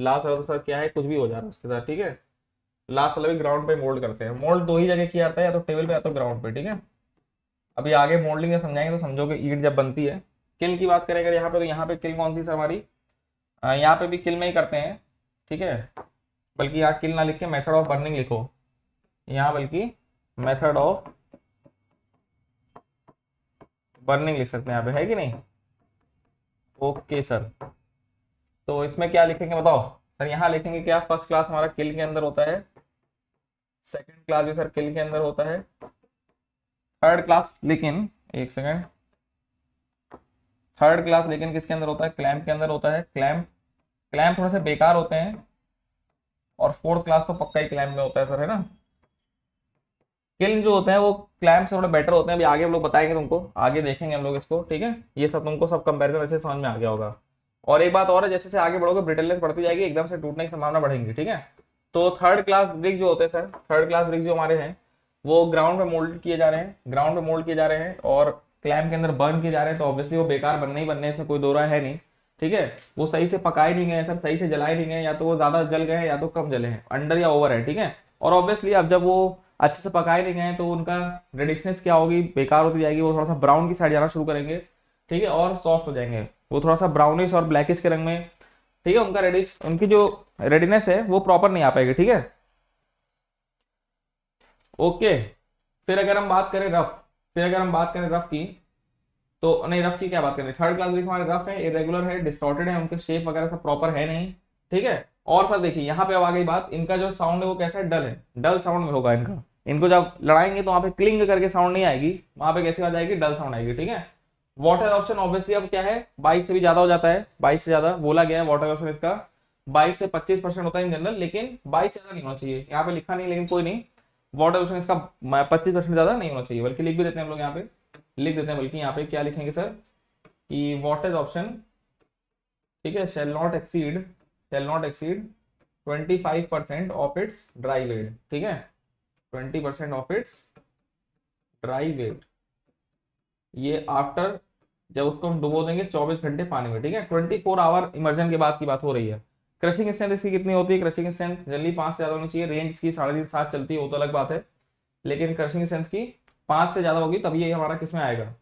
लास्ट वाला तो सर क्या है कुछ भी हो जा रहा है उसके साथ ठीक है लास्ट वाला भी ग्राउंड पे मोल्ड करते हैं मोल्ड दो ही जगह किया जाता है या तो टेबल पे या तो ग्राउंड पे ठीक है अभी आगे मोल्डिंग जब समझाएंगे तो समझोगे ईट जब बनती है किल की बात करें अगर यहाँ पे तो यहाँ पे किल कौन सी सर हमारी यहाँ पे भी किल में ही करते हैं ठीक है बल्कि यहाँ किल ना लिख के मेथड ऑफ बर्निंग लिखो यहाँ बल्कि मेथड ऑफ बर्निंग लिख सकते हैं यहाँ पे है कि नहीं ओके सर तो इसमें क्या लिखेंगे बताओ सर यहाँ लिखेंगे क्या फर्स्ट क्लास हमारा किल के अंदर होता है सेकंड क्लास भी सर किल के अंदर होता है थर्ड क्लास लेकिन एक सेकंड थर्ड क्लास लेकिन किसके अंदर होता है क्लैम्प के अंदर होता है क्लैम्प क्लैम्प थोड़े से बेकार होते हैं और फोर्थ क्लास तो पक्का ही क्लैम में होता है सर है ना किल जो होते हैं वो क्लैम से थोड़ा बेटर होते हैं अभी आगे हम लोग बताएंगे तुमको आगे देखेंगे हम लोग इसको ठीक है ये सब तुमको सब कंपेरिजन अच्छे समझ में आ गया होगा और एक बात और है जैसे से आगे बढ़ोगे ब्रिटलनेस बढ़ती जाएगी एकदम से टूटने की संभावना बढ़ेंगी ठीक है तो थर्ड क्लास ब्रिक जो होते हैं सर थर्ड क्लास ब्रिक जो हमारे हैं वो ग्राउंड पे मोल्ड किए जा रहे हैं ग्राउंड पे मोल्ड किए जा रहे हैं और क्लैम के अंदर बर्न किए जा रहे हैं तो ऑब्वियसली वो बेकार बनने ही बनने इसमें कोई दौरा है नहीं ठीक है वो सही से पकाए नहीं गए सर सही से जलाए नहीं गए या तो वो ज्यादा जल गए या तो कम जले हैं अंडर या ओवर है ठीक है और ऑब्वियसली अब जब वो अच्छे से पकाए नहीं गए तो उनका रेडिशनेस क्या होगी बेकार होती जाएगी वो थोड़ा सा ब्राउन की साइड जाना शुरू करेंगे ठीक है और सॉफ्ट हो जाएंगे वो थोड़ा सा ब्राउनिश और ब्लैकिश के रंग में ठीक है उनका रेडिश उनकी जो रेडीनेस है वो प्रॉपर नहीं आ पाएगी ठीक है ओके फिर अगर हम बात करें रफ फिर अगर हम बात करें रफ की तो नहीं रफ की क्या बात करें थर्ड क्लास देखिए हमारे रफ है इरेगुलर है डिस्टॉर्टेड है उनके शेप वगैरह सब प्रॉपर है नहीं ठीक है और सर देखिए यहाँ पे अब आ गई बात इनका जो साउंड है वो कैसा है डल है डल साउंड में होगा इनका इनको जब लड़ाएंगे तो वहाँ पे क्लिंग करके साउंड नहीं आएगी वहाँ पे कैसे बात जाएगी डल साउंड आएगी ठीक है वाटर ऑप्शन ऑब्वियसली अब क्या है बाईस से भी ज्यादा हो जाता है बाईस से ज्यादा बोला गया है वाटर ऑप्शन इसका बाईस से पच्चीस परसेंट होता है इन जनरल लेकिन बाईस से ज्यादा नहीं होना चाहिए यहाँ पे लिखा नहीं लेकिन कोई नहीं वाटर ऑप्शन इसका पच्चीस परसेंट ज्यादा नहीं होना चाहिए बल्कि लिख भी देते हैं हम लोग यहाँ पे लिख देते हैं बल्कि यहाँ पे क्या लिखेंगे सर कि वॉट इज ऑप्शन ठीक है shall not exceed shall not exceed 25 percent of its dry weight ठीक है 20 percent of its dry weight ये आफ्टर जब उसको हम डुबो देंगे 24 घंटे पानी में ठीक है 24 फोर आवर इमर्जन के बाद की बात हो रही है क्रशिंग स्ट्रेंथ इसकी कितनी होती है क्रशिंग स्ट्रेंथ जल्दी पांच से ज्यादा होनी चाहिए रेंज की साढ़े तीन सात चलती है वो तो अलग बात है लेकिन क्रशिंग स्ट्रेंथ की पांच से ज़्यादा होगी तभी ये हमारा किस में आएगा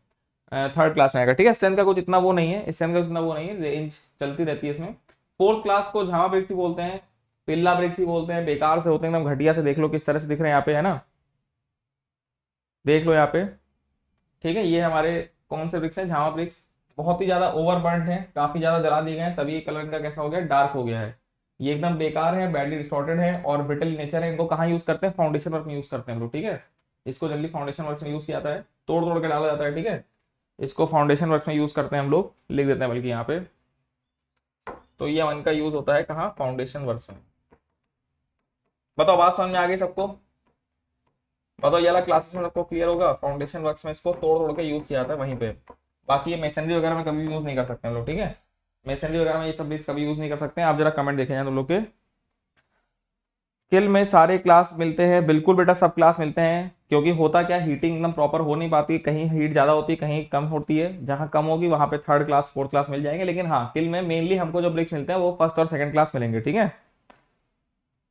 थर्ड क्लास में आएगा ठीक है स्ट्रेंथ का कुछ इतना वो नहीं है स्ट्रेंथ का इतना वो नहीं है रेंज चलती रहती है इसमें फोर्थ क्लास को झामा ब्रिक्स ही बोलते हैं पिल्ला ब्रिक्स ही बोलते हैं बेकार से होते हैं एकदम घटिया से देख लो किस तरह से दिख रहे हैं यहाँ पे है ना देख लो यहाँ पे ठीक है ये हमारे कौन से ब्रिक्स हैं झामा ब्रिक्स बहुत ही ज़्यादा ओवरबर्न है काफ़ी ज़्यादा जला दिए गए हैं तभी कलर इनका कैसा हो गया डार्क हो गया है ये एकदम बेकार है बैडली डिस्टॉर्टेड है और ब्रिटल नेचर है इनको कहाँ यूज़ करते हैं फाउंडेशन वर्क में यूज़ करते हैं हम लोग ठीक है इसको जल्दी फाउंडेशन वर्क में यूज किया जाता है तोड़ तोड़ के डाला जाता है ठीक है इसको फाउंडेशन वर्क में यूज करते हैं हम लोग लिख देते हैं बल्कि यहाँ पे तो ये वन का यूज होता है कहाँ फाउंडेशन वर्क में बताओ बात समझ में आ गई सबको बताओ ये क्लासेस में सबको क्लियर होगा फाउंडेशन वर्क में इसको तोड़ तोड़ के यूज किया जाता है वहीं पे बाकी ये मेसनरी वगैरह में कभी यूज नहीं कर सकते हम लोग ठीक है मेसनरी वगैरह में ये सब कभी यूज नहीं कर सकते आप जरा कमेंट देखे जाए तुम लोग के किल में सारे क्लास मिलते हैं बिल्कुल बेटा सब क्लास मिलते हैं क्योंकि होता क्या हीटिंग एकदम प्रॉपर हो नहीं पाती कहीं हीट ज़्यादा होती है कहीं कम होती है जहाँ कम होगी वहाँ पे थर्ड क्लास फोर्थ क्लास मिल जाएंगे लेकिन हाँ किल में मेनली हमको जो ब्रिक्स मिलते हैं वो फर्स्ट और सेकंड क्लास मिलेंगे ठीक है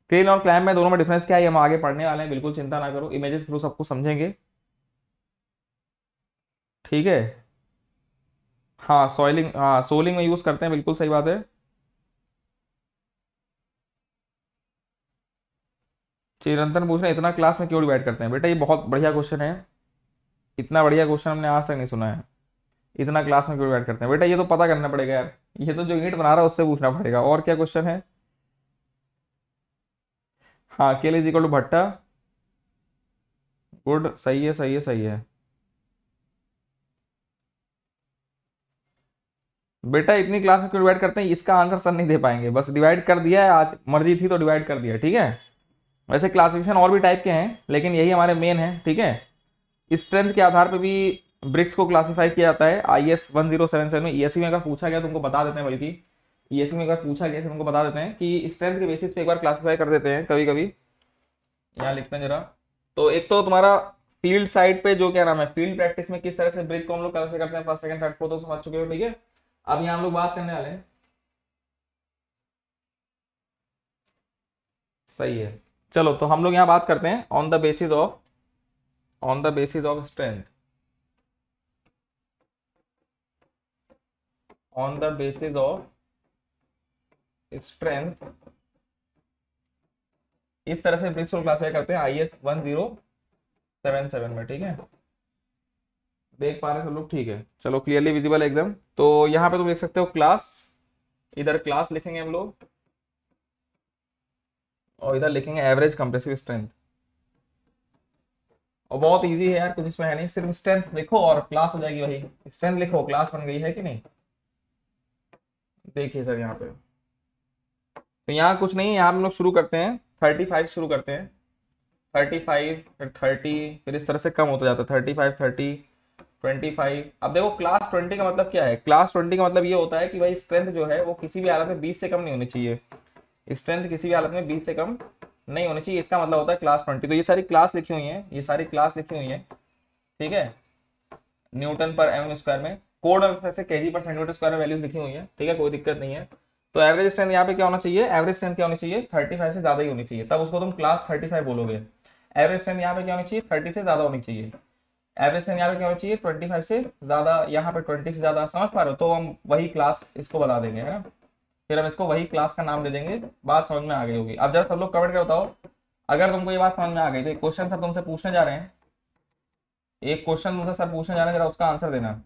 क्लिन और क्लैम में दोनों में डिफरेंस क्या है हम आगे पढ़ने वाले हैं बिल्कुल चिंता ना करो इमेजेस थ्रू सबको समझेंगे ठीक है हाँ सोइलिंग हाँ सोलिंग में यूज़ करते हैं बिल्कुल सही बात है चिरंतन पूछ रहे हैं इतना क्लास में क्यों डिवाइड करते हैं बेटा ये बहुत बढ़िया क्वेश्चन है इतना बढ़िया क्वेश्चन हमने आज तक नहीं सुना है इतना क्लास में क्यों डिवाइड करते हैं बेटा ये तो पता करना पड़ेगा यार ये तो जो ईट बना रहा है उससे पूछना पड़ेगा और क्या क्वेश्चन है हाँ केल इज इक्वल टू भट्टा गुड सही है सही है सही है बेटा इतनी क्लास में क्यों डिवाइड करते हैं इसका आंसर सर नहीं दे पाएंगे बस डिवाइड कर दिया है आज मर्जी थी तो डिवाइड कर दिया ठीक है वैसे क्लासिफिकेशन और भी टाइप के हैं लेकिन यही हमारे मेन हैं ठीक है स्ट्रेंथ के आधार पर भी ब्रिक्स को क्लासिफाई किया जाता है I S one zero seven seven में ई e एस e में अगर पूछा गया तो उनको बता देते हैं बल्कि ई e एस में अगर पूछा गया तो उनको बता देते हैं कि स्ट्रेंथ के बेसिस पे एक बार क्लासिफाई कर देते हैं कभी कभी यहाँ लिखते हैं जरा तो एक तो तुम्हारा फील्ड साइड पे जो क्या नाम है फील्ड प्रैक्टिस में किस तरह से ब्रिक को हम लोग क्लासिफाई करते हैं फर्स्ट सेकंड थर्ड फोर्थ तो समझ चुके हो ठीक है अब यहाँ हम लोग बात करने वाले हैं सही है चलो तो हम लोग यहाँ बात करते हैं on the basis of on the basis of strength on the basis of strength इस तरह से ब्रिक्सोल क्लासिफाई करते हैं I S one zero seven seven में ठीक है देख पा रहे सब लोग ठीक है चलो क्लियरली विजिबल एकदम तो यहाँ पे तुम तो देख सकते हो क्लास इधर क्लास लिखेंगे हम लोग और इधर लिखेंगे एवरेज कंप्रेसिव स्ट्रेंथ और बहुत इजी है यार कुछ इसमें है नहीं सिर्फ स्ट्रेंथ लिखो और क्लास हो जाएगी वही स्ट्रेंथ लिखो क्लास बन गई है कि नहीं देखिए सर यहाँ पे तो यहाँ कुछ नहीं यहाँ हम लोग शुरू करते हैं थर्टी फाइव शुरू करते हैं थर्टी फाइव फिर थर्टी फिर इस तरह से कम होता जाता है thirty five thirty twenty five अब देखो क्लास ट्वेंटी का मतलब क्या है क्लास ट्वेंटी का मतलब ये होता है कि भाई स्ट्रेंथ जो है वो किसी भी हालत में बीस से कम नहीं होनी चाहिए स्ट्रेंथ किसी भी हालत में बीस से कम नहीं होनी चाहिए इसका मतलब होता है क्लास ट्वेंटी तो ये सारी क्लास लिखी हुई है ये सारी क्लास लिखी हुई है ठीक है न्यूटन पर एम स्क्वायर में कोड वैसे के जी पर सेंटीमीटर स्क्वायर में वैल्यूज लिखी हुई है ठीक है कोई दिक्कत नहीं है तो एवरेज स्ट्रेंथ यहाँ पे क्या होना चाहिए एवरेज स्ट्रेंथ क्या होनी चाहिए थर्टी फाइव से ज्यादा ही होनी चाहिए तब उसको तुम क्लास थर्टी फाइव बोलोगे एवरेज स्ट्रेंथ यहाँ पे क्या होनी चाहिए थर्टी से ज्यादा होनी चाहिए एवरेज स्ट्रेंथ यहाँ पे क्या होनी चाहिए ट्वेंटी फाइव से ज्यादा यहाँ पे ट्वेंटी से ज्यादा समझ पा रहे हो तो हम वही क्लास इसको बता देंगे है ना फिर हम इसको वही क्लास का नाम दे देंगे बात समझ में आ गई होगी अब जरा सब लोग कमेंट कर बताओ अगर तुमको ये बात समझ में आ गई तो एक क्वेश्चन सर तुमसे पूछने जा रहे हैं एक क्वेश्चन तुमसे सर पूछने जा रहे हैं जरा उसका आंसर देना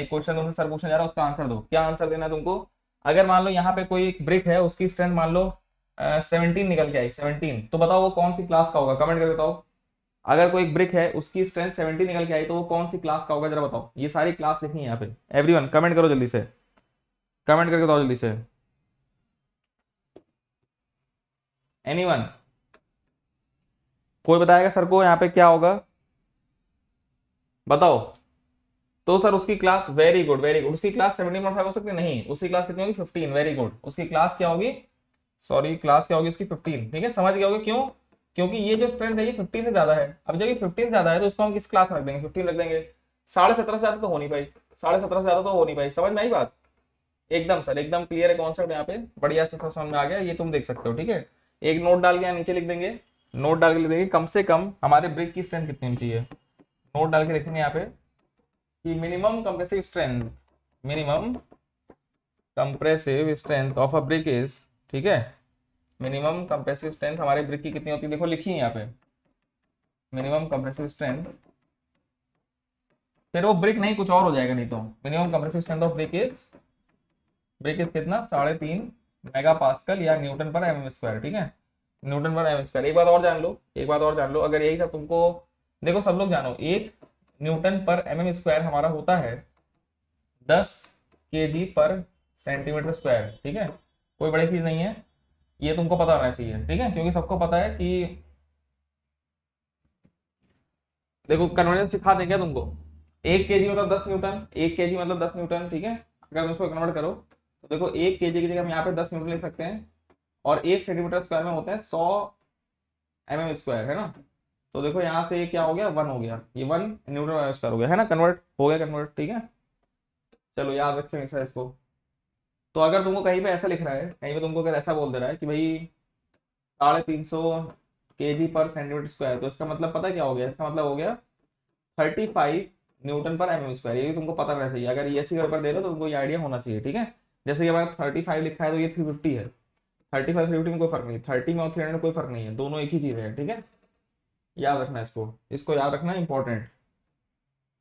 एक क्वेश्चन तुमसे सर पूछने जा रहा है उसका आंसर दो क्या आंसर देना है तुमको अगर मान लो यहाँ पे कोई एक ब्रिक है उसकी स्ट्रेंथ मान लो सेवनटीन निकल के आई सेवनटीन तो बताओ वो कौन सी क्लास का होगा कमेंट करके बताओ अगर कोई एक ब्रिक है उसकी स्ट्रेंथ सेवेंटी निकल के आई तो वो कौन सी क्लास का होगा जरा बताओ ये सारी क्लास लिखी है यहाँ पे एवरी कमेंट करो जल्दी से कमेंट करके बताओ जल्दी से एनीवन कोई बताएगा सर को यहाँ पे क्या होगा बताओ तो सर उसकी class very good very good उसकी क्लास सेवेंटी पॉइंट फाइव हो सकती नहीं उसकी क्लास कितनी होगी फिफ्टीन वेरी गुड उसकी क्लास क्या होगी सॉरी क्लास क्या होगी उसकी फिफ्टीन ठीक है समझ गया होगा क्यों क्योंकि ये जो स्ट्रेंथ है ये फिफ्टीन से ज्यादा है अब जब ये फिफ्टीन ज्यादा है तो उसको हम किस क्लास में रख देंगे फिफ्टीन रख देंगे साढ़े सत्रह से ज्यादा तो हो नहीं पाई साढ़े सत्रह से ज्यादा तो हो नहीं पाई समझ में आई बात एकदम सर एकदम क्लियर है कॉन्सेप्ट यहाँ पे बढ़िया से समझ में आ गया ये तुम देख सकते हो ठीक है एक नोट डाल के यहाँ नीचे लिख देंगे नोट डाल के लिख देंगे कम से कम हमारे ब्रेक की स्ट्रेंथ कितनी होनी चाहिए नोट डाल के लिखेंगे यहाँ पे कि minimum compressive strength minimum compressive strength of a brick is ठीक है मिनिमम कंप्रेसिव स्ट्रेंथ हमारे ब्रिक की कितनी होती है देखो लिखी है यहाँ पे मिनिमम कंप्रेसिव स्ट्रेंथ फिर वो ब्रिक नहीं कुछ और हो जाएगा नहीं तो minimum compressive strength of brick is brick is कितना साढ़े तीन मेगा पास्कल या newton per M M square ठीक है Newton per M M square एक बात और जान लो एक बात और जान लो अगर यही सब तुमको देखो सब लोग जानो एक Newton per M M square हमारा होता है दस के जी पर सेंटीमीटर स्क्वायर ठीक है कोई बड़ी चीज नहीं है ये तुमको पता होना चाहिए ठीक है क्योंकि सबको पता है कि देखो कन्वर्जन सिखा देंगे तुमको एक के जी मतलब दस न्यूटन एक के जी मतलब दस न्यूटन ठीक है अगर तुम उसको कन्वर्ट करो तो देखो एक के जी की जगह हम यहाँ पे दस मीटर लिख सकते हैं और एक सेंटीमीटर स्क्वायर में होते हैं सौ एम एम स्क्वायर है ना तो देखो यहाँ से क्या हो गया वन हो गया ये वन न्यूटन स्क्वायर हो गया है ना कन्वर्ट हो गया कन्वर्ट ठीक है चलो याद रखें इसको तो अगर तुमको कहीं पे ऐसा लिख रहा है कहीं पे तुमको अगर ऐसा बोल दे रहा है कि भाई साढ़े तीन सौ के जी पर सेंटीमीटर स्क्वायर तो इसका मतलब पता क्या हो गया इसका मतलब हो गया thirty five newton per M square ये भी तुमको पता रहना चाहिए अगर ये सी पर दे रहे हो तो तुमको ये आइडिया होना चाहिए ठीक है जैसे कि हमारा थर्टी फाइव लिखा है तो ये थ्री फिफ्टी है थर्टी फाइव थ्री फिफ्टी में कोई फर्क नहीं थर्टी में और थ्री हंड्रेड कोई फर्क नहीं है दोनों एक ही चीज़ है ठीक है याद रखना इसको इसको याद रखना इंपॉर्टेंट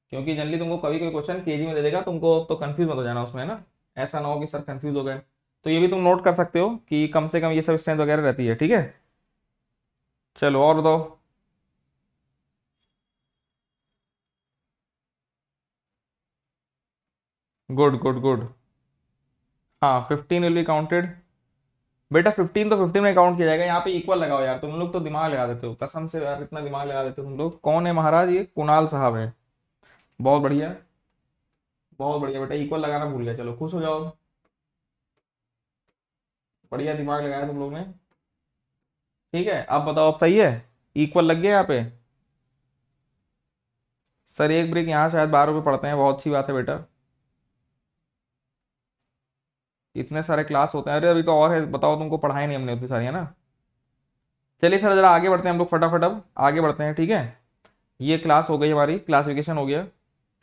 क्योंकि जनरली तुमको कभी कोई क्वेश्चन के में दे देगा तुमको तो कन्फ्यूज मत हो जाना उसमें ना ऐसा ना हो कि सर कन्फ्यूज हो गए तो ये भी तुम नोट कर सकते हो कि कम से कम ये सब स्ट्रेंथ वगैरह रहती है ठीक है चलो और बताओ गुड गुड गुड हाँ फिफ्टीन विल बी काउंटेड बेटा फिफ्टीन तो फिफ्टीन में काउंट किया जाएगा यहाँ पे इक्वल लगाओ यार तुम लोग तो दिमाग लगा देते हो कसम से यार इतना दिमाग लगा देते हो तुम लोग कौन है महाराज ये कुणाल साहब है बहुत बढ़िया बहुत बढ़िया बेटा इक्वल लगाना भूल गया चलो खुश हो जाओ बढ़िया दिमाग लगाया तुम लोग ने ठीक है अब बताओ अब सही है इक्वल लग गया यहाँ पे सर एक ब्रेक यहाँ शायद बारह रुपये पड़ते हैं बहुत अच्छी बात है बेटा इतने सारे क्लास होते हैं अरे अभी तो और है बताओ तुमको पढ़ाई नहीं हमने उतनी सारी है ना चलिए सर जरा आगे बढ़ते हैं हम लोग फटाफट अब आगे बढ़ते हैं ठीक है ये क्लास हो गई हमारी क्लासिफिकेशन हो गया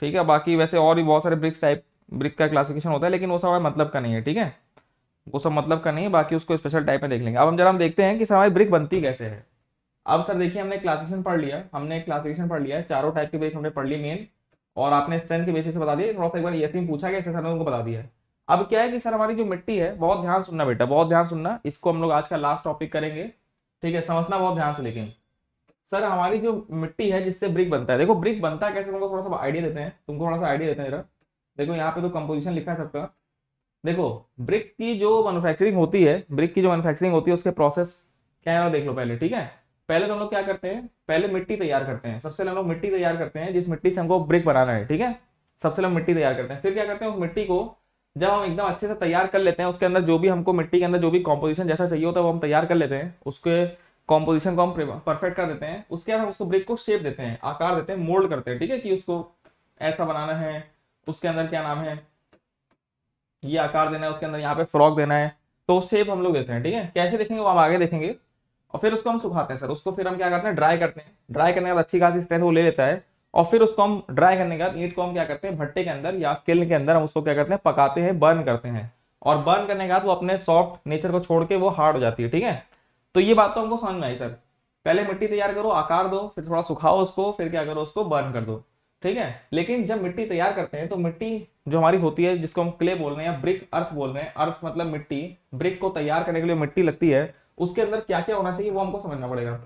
ठीक है बाकी वैसे और भी बहुत सारे ब्रिक्स टाइप ब्रिक का क्लासिफिकेशन होता है लेकिन वो सब हमारे मतलब का नहीं है ठीक है वो सब मतलब का नहीं है बाकी उसको स्पेशल टाइप में देख लेंगे अब हम जरा हम देखते हैं कि सर हमारी ब्रिक बनती कैसे है अब सर देखिए हमने क्लासिफिकेशन पढ़ लिया हमने क्लासिफिकेशन पढ़ लिया चारों टाइप की ब्रिक हमने पढ़ ली मेन और आपने स्ट्रेंथ के बेसिस से बता दिया थोड़ा सा एक बार ये पूछा गया सर ने उनको बता दिया अब क्या है कि सर हमारी जो मिट्टी है बहुत ध्यान सुनना बेटा बहुत ध्यान सुनना इसको हम लोग आज का लास्ट टॉपिक करेंगे ठीक है समझना बहुत ध्यान से लेकिन सर हमारी जो मिट्टी है जिससे ब्रिक बनता है देखो ब्रिक बनता कैसे तुमको थोड़ा सा आइडिया देते हैं तुमको थोड़ा सा आइडिया देते हैं जरा देखो यहाँ पे तो कंपोजिशन लिखा है सबका देखो ब्रिक की जो मैनुफैक्चरिंग होती है ब्रिक की जो मैनुफैक्चरिंग होती है उसके प्रोसेस क्या है देख लो पहले ठीक है पहले तो हम लोग क्या करते हैं पहले मिट्टी तैयार करते हैं सबसे पहले हम लोग मिट्टी तैयार करते हैं जिस मिट्टी से हमको ब्रिक बनाना है ठीक है सबसे पहले मिट्टी तैयार करते हैं फिर क्या करते हैं उस मिट्टी को जब हम एकदम अच्छे से तैयार कर लेते हैं उसके अंदर जो भी हमको मिट्टी के अंदर जो भी कॉम्पोजिशन जैसा चाहिए होता है वो हम तैयार कर लेते हैं उसके कॉम्पोजिशन को हम परफेक्ट कर देते हैं उसके बाद हम उसको ब्रेक को शेप देते हैं आकार देते हैं मोल्ड करते हैं ठीक है कि उसको ऐसा बनाना है उसके अंदर क्या नाम है ये आकार देना है उसके अंदर यहाँ पे फ्रॉक देना है तो शेप हम लोग देते हैं ठीक है कैसे देखेंगे वो हम आगे देखेंगे और फिर उसको हम सुखाते हैं सर उसको फिर हम क्या करते हैं ड्राई करते हैं ड्राई करने के बाद अच्छी खासी स्ट्रेंथ वो ले लेता है और फिर उसको हम ड्राई करने के बाद ईट को हम क्या करते हैं भट्टे के अंदर या किल के अंदर हम उसको क्या करते हैं पकाते हैं बर्न करते हैं और बर्न करने के बाद वो अपने सॉफ्ट नेचर को छोड़ के वो हार्ड हो जाती है ठीक है तो ये बात तो हमको समझ में आई सर पहले मिट्टी तैयार करो आकार दो फिर थोड़ा सुखाओ उसको फिर क्या करो उसको बर्न कर दो ठीक है लेकिन जब मिट्टी तैयार करते हैं तो मिट्टी जो हमारी होती है जिसको हम क्ले बोल रहे हैं या ब्रिक अर्थ बोल रहे हैं अर्थ मतलब मिट्टी ब्रिक को तैयार करने के लिए मिट्टी लगती है उसके अंदर क्या क्या होना चाहिए वो हमको समझना पड़ेगा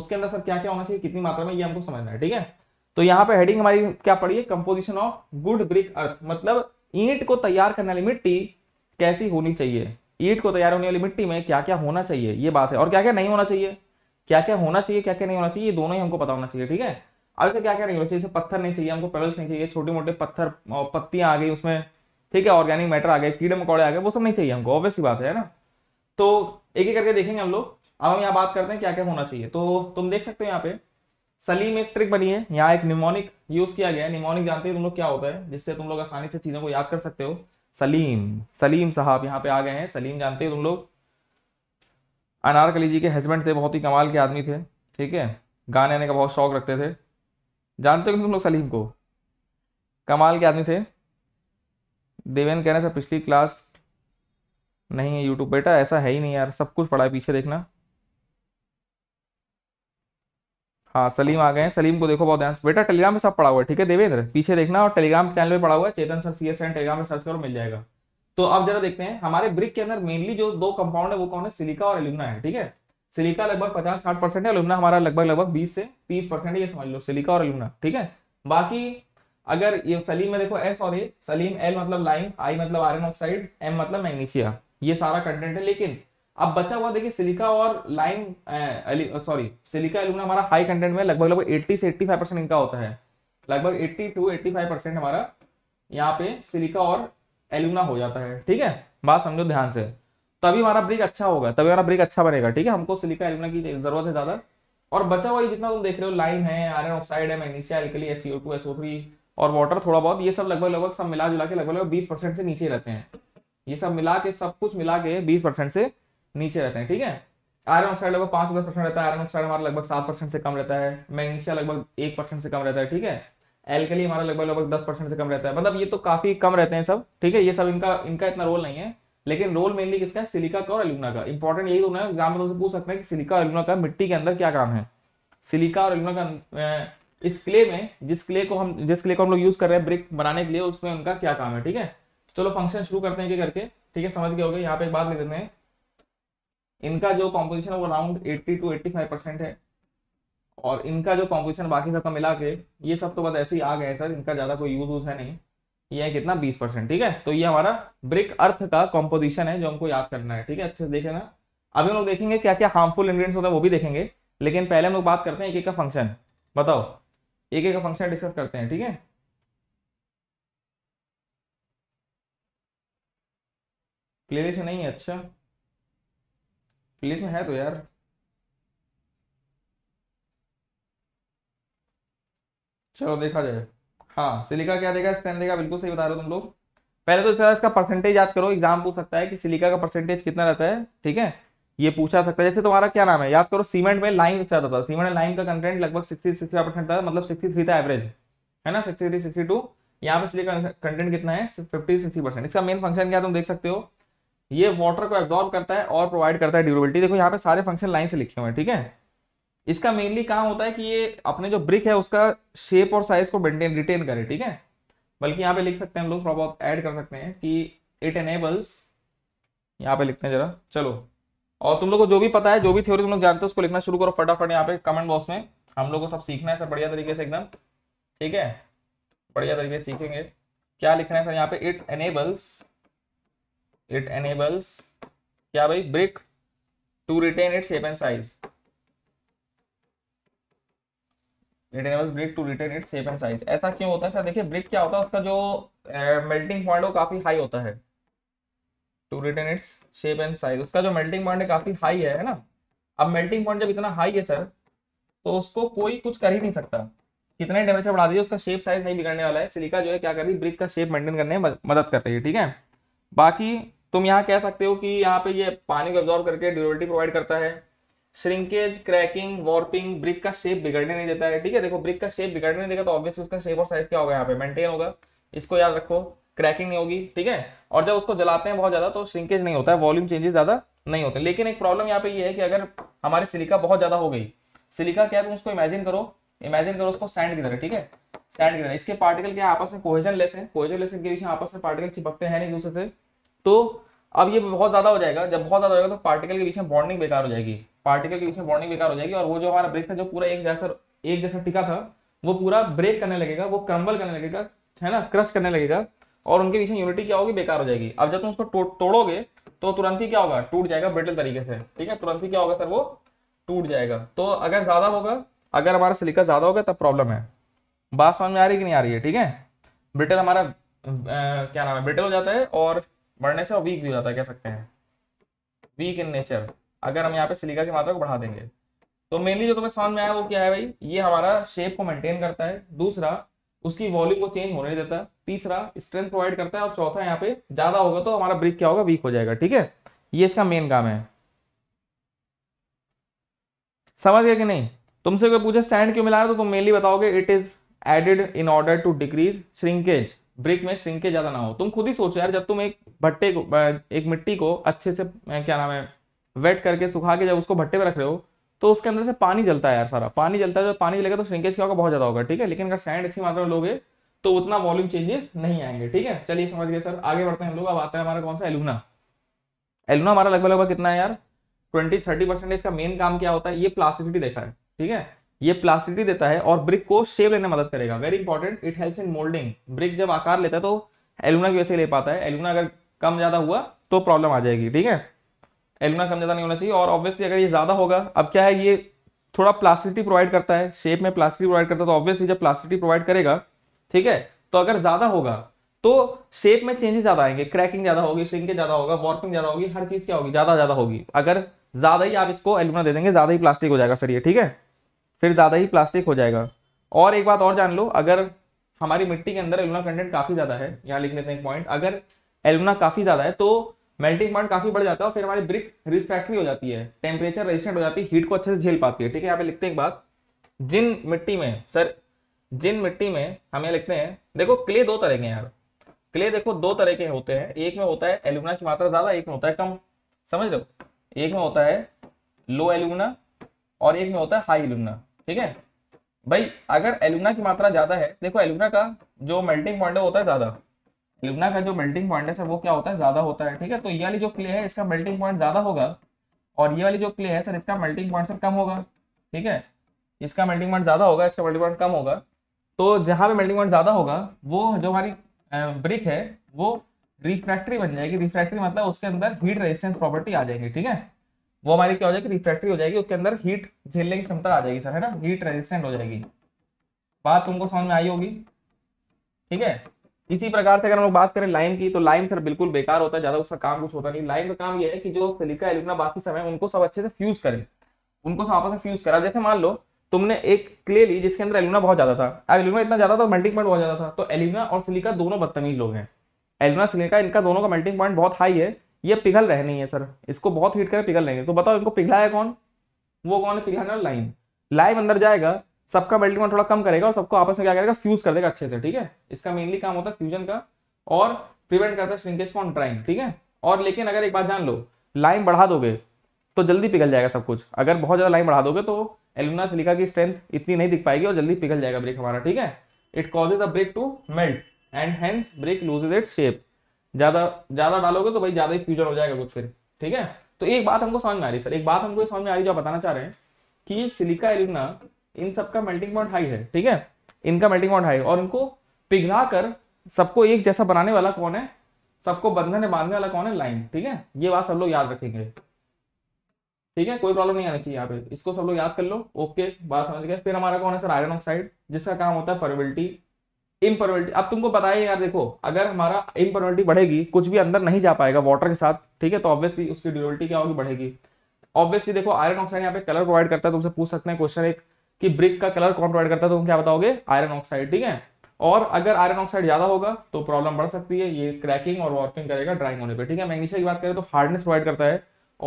उसके अंदर सर क्या क्या होना चाहिए कितनी मात्रा में ये हमको समझना है ठीक है तो यहाँ पे हेडिंग हमारी क्या पड़ी है composition of good brick earth मतलब ईंट को तैयार करने वाली मिट्टी कैसी होनी चाहिए ईट को तैयार होने वाली मिट्टी में क्या क्या होना चाहिए ये बात है और क्या क्या नहीं होना चाहिए क्या क्या होना चाहिए क्या क्या नहीं होना चाहिए ये दोनों ही हमको पता होना चाहिए ठीक है अब इसे क्या क्या नहीं होना चाहिए पत्थर नहीं चाहिए हमको पेबल्स नहीं चाहिए छोटे मोटे पत्थर पत्तियां आ गई उसमें ठीक है ऑर्गेनिक मैटर आ गए कीड़े मकौड़े आ गए वो सब नहीं चाहिए हमको ऑब्वियस बात है ना तो एक एक करके देखेंगे हम लोग अब हम यहाँ बात करते हैं क्या क्या होना चाहिए तो तुम देख सकते हो यहाँ पे सलीम एक ट्रिक बनी है यहाँ एक निमोनिक यूज किया गया है निमोनिक जानते हैं तुम लोग क्या होता है जिससे तुम लोग आसानी से चीजों को याद कर सकते हो सलीम सलीम साहब यहाँ पे आ गए हैं सलीम जानते हैं तुम लोग अनारकली जी के हस्बैंड थे बहुत ही कमाल के आदमी थे ठीक है गाने आने का बहुत शौक रखते थे जानते हो तुम लोग सलीम को कमाल के आदमी थे देवेंद्र कह रहे हैं सर पिछली क्लास नहीं है यूट्यूब बेटा ऐसा है ही नहीं यार सब कुछ पढ़ा है पीछे देखना हाँ सलीम आ गए हैं सलीम को देखो बहुत ध्यान से बेटा टेलीग्राम पे सब पड़ा हुआ है ठीक है देवेंद्र पीछे देखना और टेलीग्राम चैनल पे पड़ा हुआ है Chetan sir C S N Telegram पे सर्च करो मिल जाएगा तो अब जरा देखते हैं हमारे ब्रिक के अंदर मेनली जो दो कंपाउंड है वो कौन है सिलिका और एल्यूमिना है ठीक है सिलिका लगभग पचास साठ परसेंट है एल्यूमिना हमारा लगभग लगभग बीस से तीस परसेंट ये समझ लो सिलिका और एल्यूमिना ठीक है बाकी अगर ये सलीम में देखो एस और ए सलीम एल मतलब लाइम आई मतलब आयरन ऑक्साइड एम मतलब मैग्नीशिया ये सारा कंटेंट है लेकिन अब बचा हुआ देखिए सिलिका और लाइम सॉरी सिलिका एलुमिना हमारा हाई कंटेंट में लगभग लगभग 80 से 85 परसेंट इनका होता है लगभग 80 टू 85 परसेंट हमारा यहाँ पे सिलिका और एलुमिना हो जाता है ठीक है बात समझो ध्यान से तभी हमारा ब्रिक अच्छा होगा तभी हमारा ब्रिक अच्छा बनेगा ठीक है हमको सिलिका एलुमिना की जरूरत है ज्यादा और बचा हुआ जितना तुम देख रहे हो लाइम है आयरन ऑक्साइड है मैग्नीशिया एल्कली टू एसओ थ्री और वाटर थोड़ा बहुत ये सब लगभग लगभग सब मिला जुला के लगभग लगभग बीस परसेंट से नीचे रहते हैं ये सब मिला के सब कुछ मिला के बीस परसेंट से नीचे रहते हैं ठीक है आयरन ऑक्साइड लगभग पांच दस परसेंट रहता है आयरन ऑक्साइड हमारा लगभग सात परसेंट से कम रहता है मैग्नीशिया लगभग एक परसेंट से कम रहता है ठीक है एलकली हमारा लगभग लगभग दस परसेंट से कम रहता है मतलब ये तो काफी कम रहते हैं सब ठीक है ये सब इनका इनका इतना रोल नहीं है लेकिन रोल मेनली किसका है सिलिका का और एलुना का इंपॉर्टेंट यही दोनों एग्जाम में पूछ सकते हैं कि सिलिका और का मिट्टी के अंदर क्या काम है सिलिका और एल्यूमिना का इस क्ले में जिस क्ले को हम जिस क्ले को हम लोग यूज कर रहे हैं ब्रिक बनाने के लिए उसमें उनका क्या काम है ठीक है चलो फंक्शन शुरू करते हैं करके ठीक है समझ गए हो गए यहाँ पे एक बात लिख देते हैं इनका जो कॉम्पोजिशन है वो around eighty two eighty five percent है और इनका जो कॉम्पोजिशन बाकी सबका मिला के ये सब तो बस ऐसे ही आ गए हैं सर इनका ज़्यादा कोई यूज वूज है नहीं ये है कितना बीस परसेंट ठीक है तो ये हमारा ब्रिक अर्थ का कॉम्पोजिशन है जो हमको याद करना है ठीक है अच्छे से देखे ना अभी हम लोग देखेंगे क्या क्या हार्मफुल इंग्रेडिएंट्स होता है वो भी देखेंगे लेकिन पहले हम लोग बात करते हैं एक एक का फंक्शन बताओ एक एक का फंक्शन डिस्कस करते हैं ठीक है क्लियर नहीं है अच्छा प्लीज में है तो यार चलो देखा जाए हाँ सिलिका क्या देगा स्कैन देगा बिल्कुल सही बता रहे हो तुम लोग पहले तो सर इसका परसेंटेज याद करो एग्जाम पूछ सकता है कि सिलिका का परसेंटेज कितना रहता है ठीक है ये पूछा सकता है जैसे तुम्हारा क्या नाम है याद करो सीमेंट में लाइम ज्यादा अच्छा था सीमेंट लाइन लाइम का कंटेंट लगभग सिक्सटी सिक्सटी परसेंट था मतलब सिक्सटी थ्री था एवरेज है ना सिक्सटी थ्री सिक्सटी टू यहाँ पे सिलिका कंटेंट कितना है फिफ्टी सिक्सटी परसेंट इसका मेन फंक्शन क्या तुम देख सकते हो ये वाटर को एब्जॉर्ब करता है और प्रोवाइड करता है ड्यूरेबिलिटी देखो यहाँ पे सारे फंक्शन लाइन से लिखे हुए हैं ठीक है इसका मेनली काम होता है कि ये अपने जो ब्रिक है उसका शेप और साइज को मेंटेन रिटेन करे ठीक है बल्कि यहाँ पे लिख सकते हैं हम लोग थोड़ा बहुत ऐड कर सकते हैं कि इट एनेबल्स यहाँ पे लिखते हैं जरा चलो और तुम लोग को जो भी पता है जो भी थ्योरी तुम लोग जानते हो उसको लिखना शुरू करो फटाफट यहाँ पे कमेंट बॉक्स में हम लोग को सब सीखना है सर बढ़िया तरीके से एकदम ठीक है बढ़िया तरीके से सीखेंगे क्या लिखना है सर यहाँ पे इट एनेबल्स इट एनेबल्स क्या भाई brick to retain it shape and size it enables brick to retain it shape and size ऐसा क्यों होता है सर देखिए ब्रिक क्या होता है उसका जो मेल्टिंग पॉइंट वो काफी हाई होता है to retain its shape and size उसका जो मेल्टिंग पॉइंट है काफी हाई है ना अब मेल्टिंग पॉइंट जब इतना हाई है सर तो उसको कोई कुछ कर ही नहीं सकता कितना ही टेम्परेचर बढ़ा दीजिए उसका शेप साइज नहीं बिगड़ने वाला है सिलिका जो है क्या कर रही है ब्रिक का शेप मेंटेन करने में मदद कर रही है ठीक है बाकी तुम यहाँ कह सकते हो कि यहाँ पे ये पानी को एब्जॉर्व करके ड्यूरेबिलिटी प्रोवाइड करता है श्रिंकेज क्रैकिंग वॉर्पिंग ब्रिक का शेप बिगड़ने नहीं देता है ठीक है देखो ब्रिक का शेप बिगड़ने नहीं देगा तो ऑब्वियसली उसका शेप और साइज क्या होगा यहाँ पे मेंटेन होगा इसको याद रखो क्रैकिंग नहीं होगी ठीक है और जब उसको जलाते हैं बहुत ज्यादा तो श्रिंकेज नहीं होता है वॉल्यूम चेंजेस ज्यादा नहीं होते लेकिन एक प्रॉब्लम यहाँ पे ये है कि अगर हमारी सिलिका बहुत ज्यादा हो गई सिलिका क्या है तुम उसको इमेजिन करो इमेजिन करो उसको सैंड की तरह ठीक है सैंड की तरह इसके पार्टिकल क्या आपस में कोहेजन लेस है कोहेजन लेस के बीच आपस में पार्टिकल चिपकते हैं नहीं दूसरे से तो अब ये बहुत ज़्यादा हो जाएगा जब बहुत ज़्यादा हो जाएगा तो पार्टिकल के बीच में बॉन्डिंग बेकार हो जाएगी पार्टिकल के बीच में बॉन्डिंग बेकार हो जाएगी और वो जो हमारा ब्रेक था जो पूरा एक जैसा एक जैसा टिका था वो पूरा ब्रेक करने लगेगा वो क्रम्बल करने लगेगा है ना क्रश करने लगेगा और उनके बीच में यूनिटी क्या होगी बेकार हो जाएगी अब जब तुम उसको तोड़ोगे तो तुरंत ही क्या होगा टूट जाएगा ब्रिटल तरीके से ठीक है तुरंत ही क्या होगा सर वो टूट जाएगा तो अगर ज़्यादा होगा अगर हमारा सिलिका ज़्यादा होगा तब प्रॉब्लम है बात समझ में आ रही है कि नहीं आ रही है ठीक है ब्रिटल हमारा आ, क्या नाम है ब्रिटल हो जाता है और बढ़ने से वो वीक भी हो जाता है कह सकते हैं वीक इन नेचर अगर हम यहाँ पे सिलिका की मात्रा को बढ़ा देंगे तो मेनली जो तुम्हें समझ में आया वो क्या है भाई ये हमारा शेप को मेंटेन करता है दूसरा उसकी वॉल्यूम को चेंज होने देता है तीसरा स्ट्रेंथ प्रोवाइड करता है और चौथा यहाँ पे ज्यादा होगा तो हमारा ब्रिक क्या होगा वीक हो जाएगा ठीक है ये इसका मेन काम है समझ गया कि नहीं तुमसे कोई पूछे सैंड क्यों मिला रहा तो तुम मेनली बताओगे it is added in order to decrease shrinkage brick में सिंके ज्यादा ना हो तुम खुद ही सोचो यार जब तुम एक भट्टे को एक मिट्टी को अच्छे से क्या नाम है वेट करके सुखा के जब उसको भट्टे पर रख रहे हो तो उसके अंदर से पानी जलता है यार सारा पानी जलता है जब पानी जलेगा तो सिंकेज क्या होगा बहुत ज्यादा होगा ठीक है लेकिन अगर सैंड अच्छी मात्रा में लोगे तो उतना वॉल्यूम चेंजेस नहीं आएंगे ठीक है चलिए समझ गए सर आगे बढ़ते हैं हम लोग अब आता है हमारा कौन सा एलुना एलुना हमारा लगभग लगभग कितना है यार ट्वेंटी थर्टी परसेंट इसका मेन काम क्या होता है ये प्लास्टिसिटी देखा है ठीक है ये प्लास्टिटी देता है और ब्रिक को शेप लेने मदद करेगा very important it help in moulding brick जब आकार लेता है तो एलुना की वजह से ले पाता है एलुना अगर कम ज्यादा हुआ तो प्रॉब्लम आ जाएगी ठीक है एलुना कम ज्यादा नहीं होना चाहिए और ऑब्वियसली अगर ये ज्यादा होगा अब क्या है ये थोड़ा प्लास्टिटी प्रोवाइड करता है शेप में प्लास्टिटी प्रोवाइड करता है तो ऑब्वियसली जब प्लास्टिटी प्रोवाइड करेगा ठीक है तो अगर ज्यादा होगा तो शेप में चेंजेस ज्यादा आएंगे क्रैकिंग ज्यादा होगी श्रिंकेज ज्यादा होगा वार्पिंग ज्यादा होगी हर चीज क्या होगी ज्यादा ज्यादा होगी अगर ज्यादा ही आप इसको एलुना दे देंगे ज्यादा ही प्लास्टिक हो जाएगा फिर ये ठीक है फिर ज़्यादा ही प्लास्टिक हो जाएगा और एक बात और जान लो अगर हमारी मिट्टी के अंदर एलुना कंटेंट काफ़ी ज़्यादा है यहाँ लिख लेते हैं पॉइंट अगर एलुना काफ़ी ज़्यादा है तो मेल्टिंग पॉइंट काफ़ी बढ़ जाता है और फिर हमारी ब्रिक रिफ्रैक्ट्री हो जाती है टेम्परेचर रजिस्टेंट हो जाती है हीट को अच्छे से झेल पाती है ठीक है यहाँ पे लिखते हैं एक बात जिन मिट्टी में सर जिन मिट्टी में हम ये लिखते हैं देखो क्ले दो तरह के यार क्ले देखो दो तरह के होते हैं एक में होता है एलुमिना की मात्रा ज़्यादा एक में होता है कम समझ लो एक में होता है लो एल्यूमिना और एक में होता है हाई एलुमना ठीक है भाई अगर एलुमना की मात्रा ज्यादा है देखो एलुमना का जो मेल्टिंग पॉइंट है होता है ज्यादा एलुमना का जो मेल्टिंग पॉइंट है सर वो क्या होता है ज्यादा होता है ठीक है तो ये वाली जो क्ले है इसका मेल्टिंग पॉइंट ज्यादा होगा और ये वाली जो क्ले है सर इसका मेल्टिंग पॉइंट सर कम होगा ठीक है इसका मेल्टिंग पॉइंट ज्यादा होगा इसका मेल्टिंग पॉइंट कम होगा तो जहां पे मेल्टिंग पॉइंट ज्यादा होगा वो जो हमारी ब्रिक है वो रिफ्रैक्ट्री बन जाएगी रिफ्रैक्ट्री मतलब उसके अंदर हीट रेजिस्टेंस प्रॉपर्टी आ जाएगी ठीक है वो हमारी क्या हो जाएगी रिफ्रैक्ट्री हो जाएगी उसके अंदर हीट झेलने की क्षमता आ जाएगी सर है ना हीट रेजिस्टेंट हो जाएगी बात तुमको समझ में आई होगी ठीक है इसी प्रकार से अगर हम लोग बात करें लाइम की तो लाइम सर बिल्कुल बेकार होता है ज्यादा उसका काम कुछ होता नहीं लाइम का काम यह है कि जो सिलिका एल्यूमिना बाकी समय उनको सब अच्छे से फ्यूज करें उनको सब आपस में फ्यूज करा जैसे मान लो तुमने एक क्ले ली जिसके अंदर एलुना बहुत ज्यादा था अब एल्यूमिना इतना ज्यादा था मेल्टिंग तो पॉइंट बहुत ज्यादा था तो एलुना और सिलिका दोनों बदतमीज लोग हैं एलुना सिलिका इनका दोनों का मेल्टिंग पॉइंट बहुत हाई है ये पिघल रहे नहीं है सर इसको बहुत हीट करें पिघल रहेंगे तो बताओ इनको पिघला है कौन वो कौन है पिघलाना लाइन लाइव अंदर जाएगा सबका बेल्टिंग थोड़ा कम करेगा और सबको आपस में क्या करेगा फ्यूज कर देगा अच्छे से ठीक है इसका मेनली काम होता है फ्यूजन का और प्रिवेंट करता है श्रिंकेज फॉन ड्राइंग ठीक है और लेकिन अगर एक बात जान लो लाइन बढ़ा दोगे तो जल्दी पिघल जाएगा सब कुछ अगर बहुत ज़्यादा लाइन बढ़ा दोगे तो एलुना सिलिका की स्ट्रेंथ इतनी नहीं दिख पाएगी और जल्दी पिघल जाएगा ब्रेक हमारा ठीक है it causes a brick to melt and hence brick lose it shape ज्यादा ज्यादा डालोगे तो भाई ज्यादा ही फ्यूचर हो जाएगा कुछ फिर ठीक है तो एक बात हमको समझ में आ रही है सर एक बात हमको समझ में आ रही जो आप बताना चाह रहे हैं कि सिलिका एलिना इन सबका मेल्टिंग पॉइंट हाई है ठीक है इनका मेल्टिंग पॉइंट हाई और इनको पिघला कर सबको एक जैसा बनाने वाला कौन है सबको बंधन बांधने वाला कौन है लाइन ठीक है ये बात सब लोग याद रखेंगे ठीक है कोई प्रॉब्लम नहीं आना चाहिए यहाँ पे इसको सब लोग याद कर लो ओके बात समझ गए फिर हमारा कौन है सर आयरन ऑक्साइड जिसका काम होता है परबिलिटी इम्परमेबिलिटी अब तुमको बताए यार देखो अगर हमारा इम्परमेबिलिटी बढ़ेगी कुछ भी अंदर नहीं जा पाएगा वाटर के साथ ठीक है तो ऑब्वियसली उसकी ड्यूरिटी क्या होगी बढ़ेगी ऑब्वियसली देखो आयरन ऑक्साइड यहाँ पे कलर प्रोवाइड करता है तुमसे पूछ सकते हैं क्वेश्चन एक कि ब्रिक का कलर कौन प्रोवाइड करता है तो तुम क्या बताओगे आयरन ऑक्साइड ठीक है और अगर आयरन ऑक्साइड ज्यादा होगा तो प्रॉब्लम बढ़ सकती है ये क्रैकिंग और वार्पिंग करेगा ड्राइंग होने पर ठीक है मैग्नीशिया की बात करें तो हार्डनेस प्रोवाइड करता है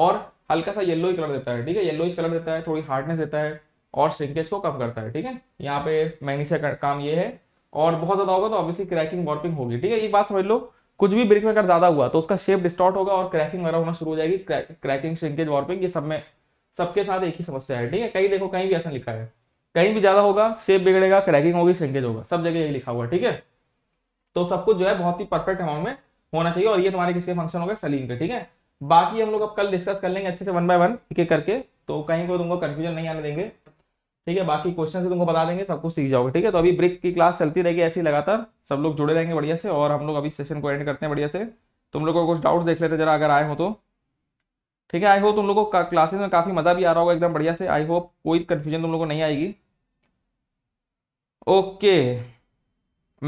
और हल्का सा येलो ही कलर देता है ठीक है येलो कलर देता है थोड़ी हार्डनेस देता है और श्रिंकेज को कम करता है ठीक है यहाँ पे मैग्नीशिया का काम ये है और बहुत ज्यादा होगा तो ऑब्वियसली क्रैकिंग वार्पिंग होगी ठीक है एक बात समझ लो कुछ भी ब्रेक में अगर ज्यादा हुआ तो उसका शेप डिस्टॉर्ट होगा और क्रैकिंग वगैरह होना शुरू हो जाएगी क्रैकिंग श्रिंकेज वार्पिंग ये सब में सबके साथ एक ही समस्या है ठीक है कहीं देखो कहीं भी ऐसा लिखा है कहीं भी ज्यादा होगा शेप बिगड़ेगा क्रैकिंग होगी श्रिंकेज होगा सब जगह यही लिखा हुआ ठीक है तो सब कुछ जो है बहुत ही परफेक्ट अमाउंट में होना चाहिए और ये तुम्हारे किसी फंक्शन होगा सलीम का ठीक है बाकी हम लोग अब कल डिस्कस कर लेंगे अच्छे से वन बाय वन एक एक करके तो कहीं को तुमको कंफ्यूजन नहीं आने देंगे ठीक है बाकी क्वेश्चन तुमको बता देंगे सब कुछ सीख जाओगे ठीक है तो अभी ब्रेक की क्लास चलती रहेगी ऐसी लगातार सब लोग जुड़े रहेंगे बढ़िया से और हम लोग अभी सेशन को एंड करते हैं बढ़िया से तुम लोग को कुछ डाउट्स देख लेते जरा अगर आए हो तो ठीक है आई होप तुम लोग को क्लासेस में काफी मजा भी आ रहा होगा एकदम बढ़िया से आई होप कोई कन्फ्यूजन तुम लोग को नहीं आएगी ओके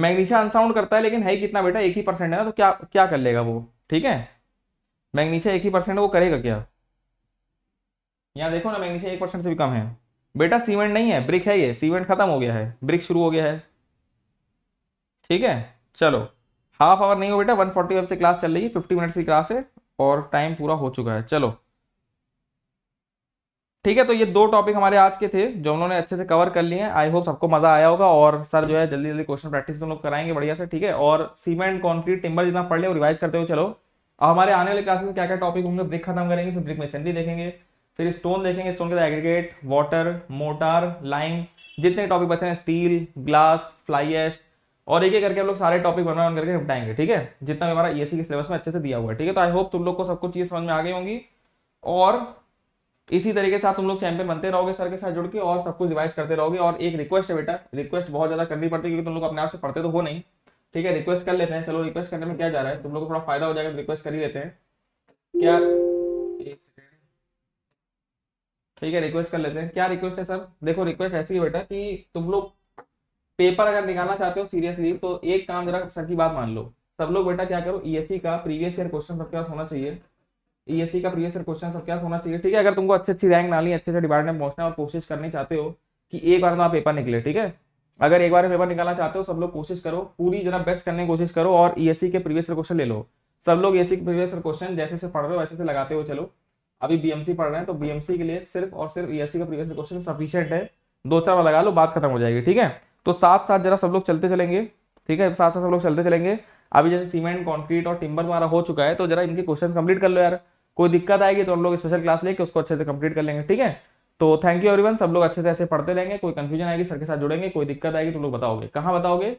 मैग्नीशिया अनसाउंड करता है लेकिन है कितना बेटा एक ही परसेंट है ना तो क्या क्या कर लेगा वो ठीक है मैग्नीशिया एक ही परसेंट वो करेगा क्या यहाँ देखो ना मैग्नीशिया एक परसेंट से भी कम है बेटा सीमेंट नहीं है ब्रिक है ये सीमेंट खत्म हो गया है ब्रिक शुरू हो गया है ठीक है चलो हाफ आवर नहीं हो बेटा 145 से क्लास चल रही है 50 मिनट की क्लास है और टाइम पूरा हो चुका है चलो ठीक है तो ये दो टॉपिक हमारे आज के थे जो उन्होंने अच्छे से कवर कर लिए हैं आई होप सबको मजा आया होगा और सर जो है जल्दी जल्दी क्वेश्चन प्रैक्टिस हम लोग कराएंगे बढ़िया से ठीक है और सीमेंट कॉन्क्रीट टिम्बर जितना पढ़ लिया रिवाइज करते हुए चलो अब हमारे आने वाले क्लास में क्या क्या टॉपिक होंगे ब्रिक खत्म करेंगे फिर ब्रिक मेसेंड्री देखेंगे फिर स्टोन देखेंगे स्टोन के साथ एग्रीगेट वाटर मोटार लाइन जितने टॉपिक बचे हैं स्टील ग्लास फ्लाई एश और एक एक करके हम लोग सारे टॉपिक बना बन करके निपटाएंगे ठीक है जितना भी हमारा ईएससी के सिलेबस में अच्छे से दिया हुआ है ठीक है तो आई होप तुम लोग को सब कुछ चीज़ समझ में आ गई होंगी और इसी तरीके से तुम लोग चैंपियन बनते रहोगे सर के साथ जुड़ के और सब कुछ रिवाइज करते रहोगे और एक रिक्वेस्ट है बेटा रिक्वेस्ट बहुत ज्यादा करनी पड़ती है क्योंकि तुम लोग अपने आप से पढ़ते तो हो नहीं ठीक है रिक्वेस्ट कर लेते हैं चलो रिक्वेस्ट करने में क्या जा रहा है तुम लोग को थोड़ा फायदा हो जाएगा रिक्वेस्ट तो कर ही लेते हैं क्या ठीक है रिक्वेस्ट कर लेते हैं क्या रिक्वेस्ट है सर देखो रिक्वेस्ट ऐसी है बेटा कि तुम लोग पेपर अगर निकालना चाहते हो सीरियसली तो एक काम जरा सर की बात मान लो सब लोग बेटा क्या करो सी e का प्रीवियस ईयर क्वेश्चन सबके पास होना चाहिए ईएससी e का प्रीवियस ईयर क्वेश्चन सबके पास होना चाहिए ठीक है अगर तुमको अच्छी अच्छी रैंक नाली अच्छे अच्छे डिपार्टमेंट पहुंचना और कोशिश करनी चाहते हो कि एक बार में आप पेपर निकले ठीक है अगर एक बार पेपर निकालना चाहते हो सब लोग कोशिश करो पूरी जरा बेस्ट करने की कोशिश करो और सी e के प्रीवियस क्वेश्चन ले लो सब लोग ईएससी के प्रीवियस क्वेश्चन जैसे से पढ़ रहे हो वैसे से लगाते हो चलो अभी बीएमसी पढ़ रहे हैं तो बीएमसी के लिए सिर्फ और सिर्फ ईएससी e का प्रीवियस क्वेश्चन सफिशियंट है दो चार बार लगा लो बात खत्म हो जाएगी ठीक है तो साथ साथ जरा सब लोग चलते चलेंगे ठीक है साथ साथ सब लोग चलते चलेंगे अभी जैसे सीमेंट कॉन्क्रीट और टिम्बर हमारा हो चुका है तो जरा इनके क्वेश्चन कंप्लीट कर लो यार कोई दिक्कत आएगी तो हम लोग स्पेशल क्लास लेके उसको अच्छे से कंप्लीट कर लेंगे ठीक है तो थैंक यू एवरीवन सब लोग अच्छे से ऐसे पढ़ते रहेंगे कोई कंफ्यूजन आएगी सर के साथ जुड़ेंगे कोई दिक्कत आएगी तो लोग बताओगे कहाँ बताओगे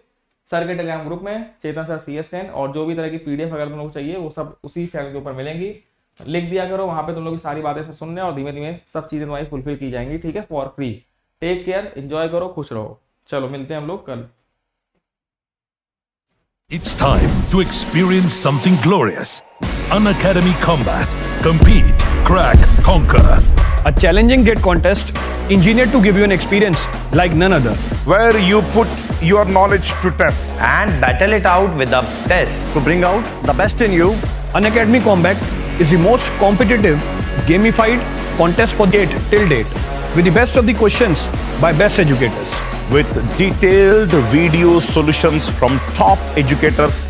सर के टेलीग्राम ग्रुप में चेतन सर सी एस और जो भी तरह की पीडीएफ अगर तुम लोग चाहिए वो सब उसी चैनल के ऊपर मिलेंगी लिख दिया करो वहां पे तुम लोग सारी बातें सब सुनने और धीमे धीमे सब चीजें तुम्हारी फुलफिल की जाएंगी ठीक है for free take care enjoy करो खुश रहो चलो मिलते हैं हम लोग कल it's time to experience something glorious Unacademy combat compete crack conquer a challenging GATE contest engineer to give you an experience like none other where you put your knowledge to test and battle it out with to bring out the best in you Unacademy combat is the most competitive, gamified contest for date till date with the best of the questions by best educators. With detailed video solutions from top educators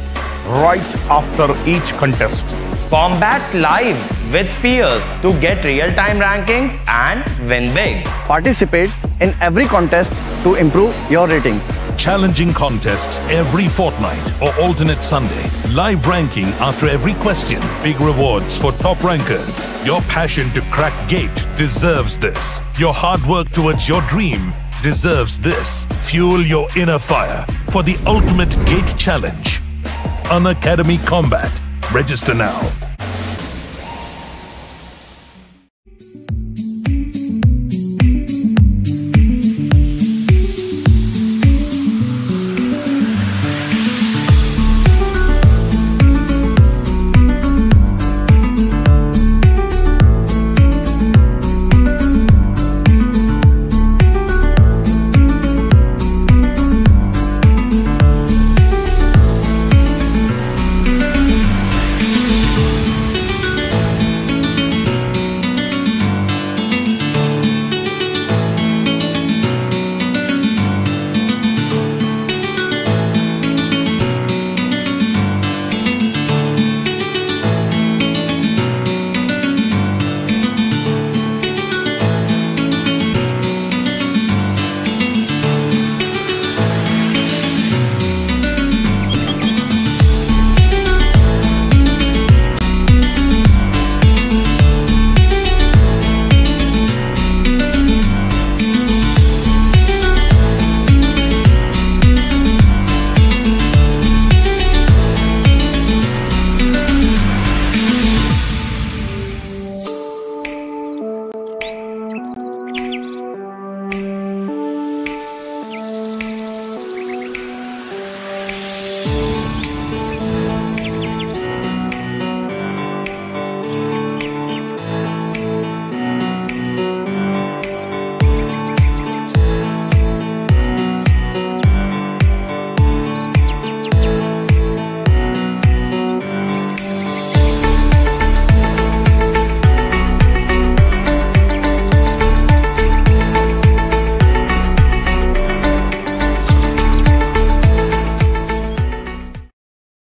right after each contest. Combat live with peers to get real-time rankings and win big. Participate in every contest to improve your ratings challenging contests every fortnight or alternate Sunday, live ranking after every question, big rewards for top rankers. Your passion to crack gate deserves this. Your hard work towards your dream deserves this. Fuel your inner fire for the ultimate gate challenge. Unacademy Combat. Register now.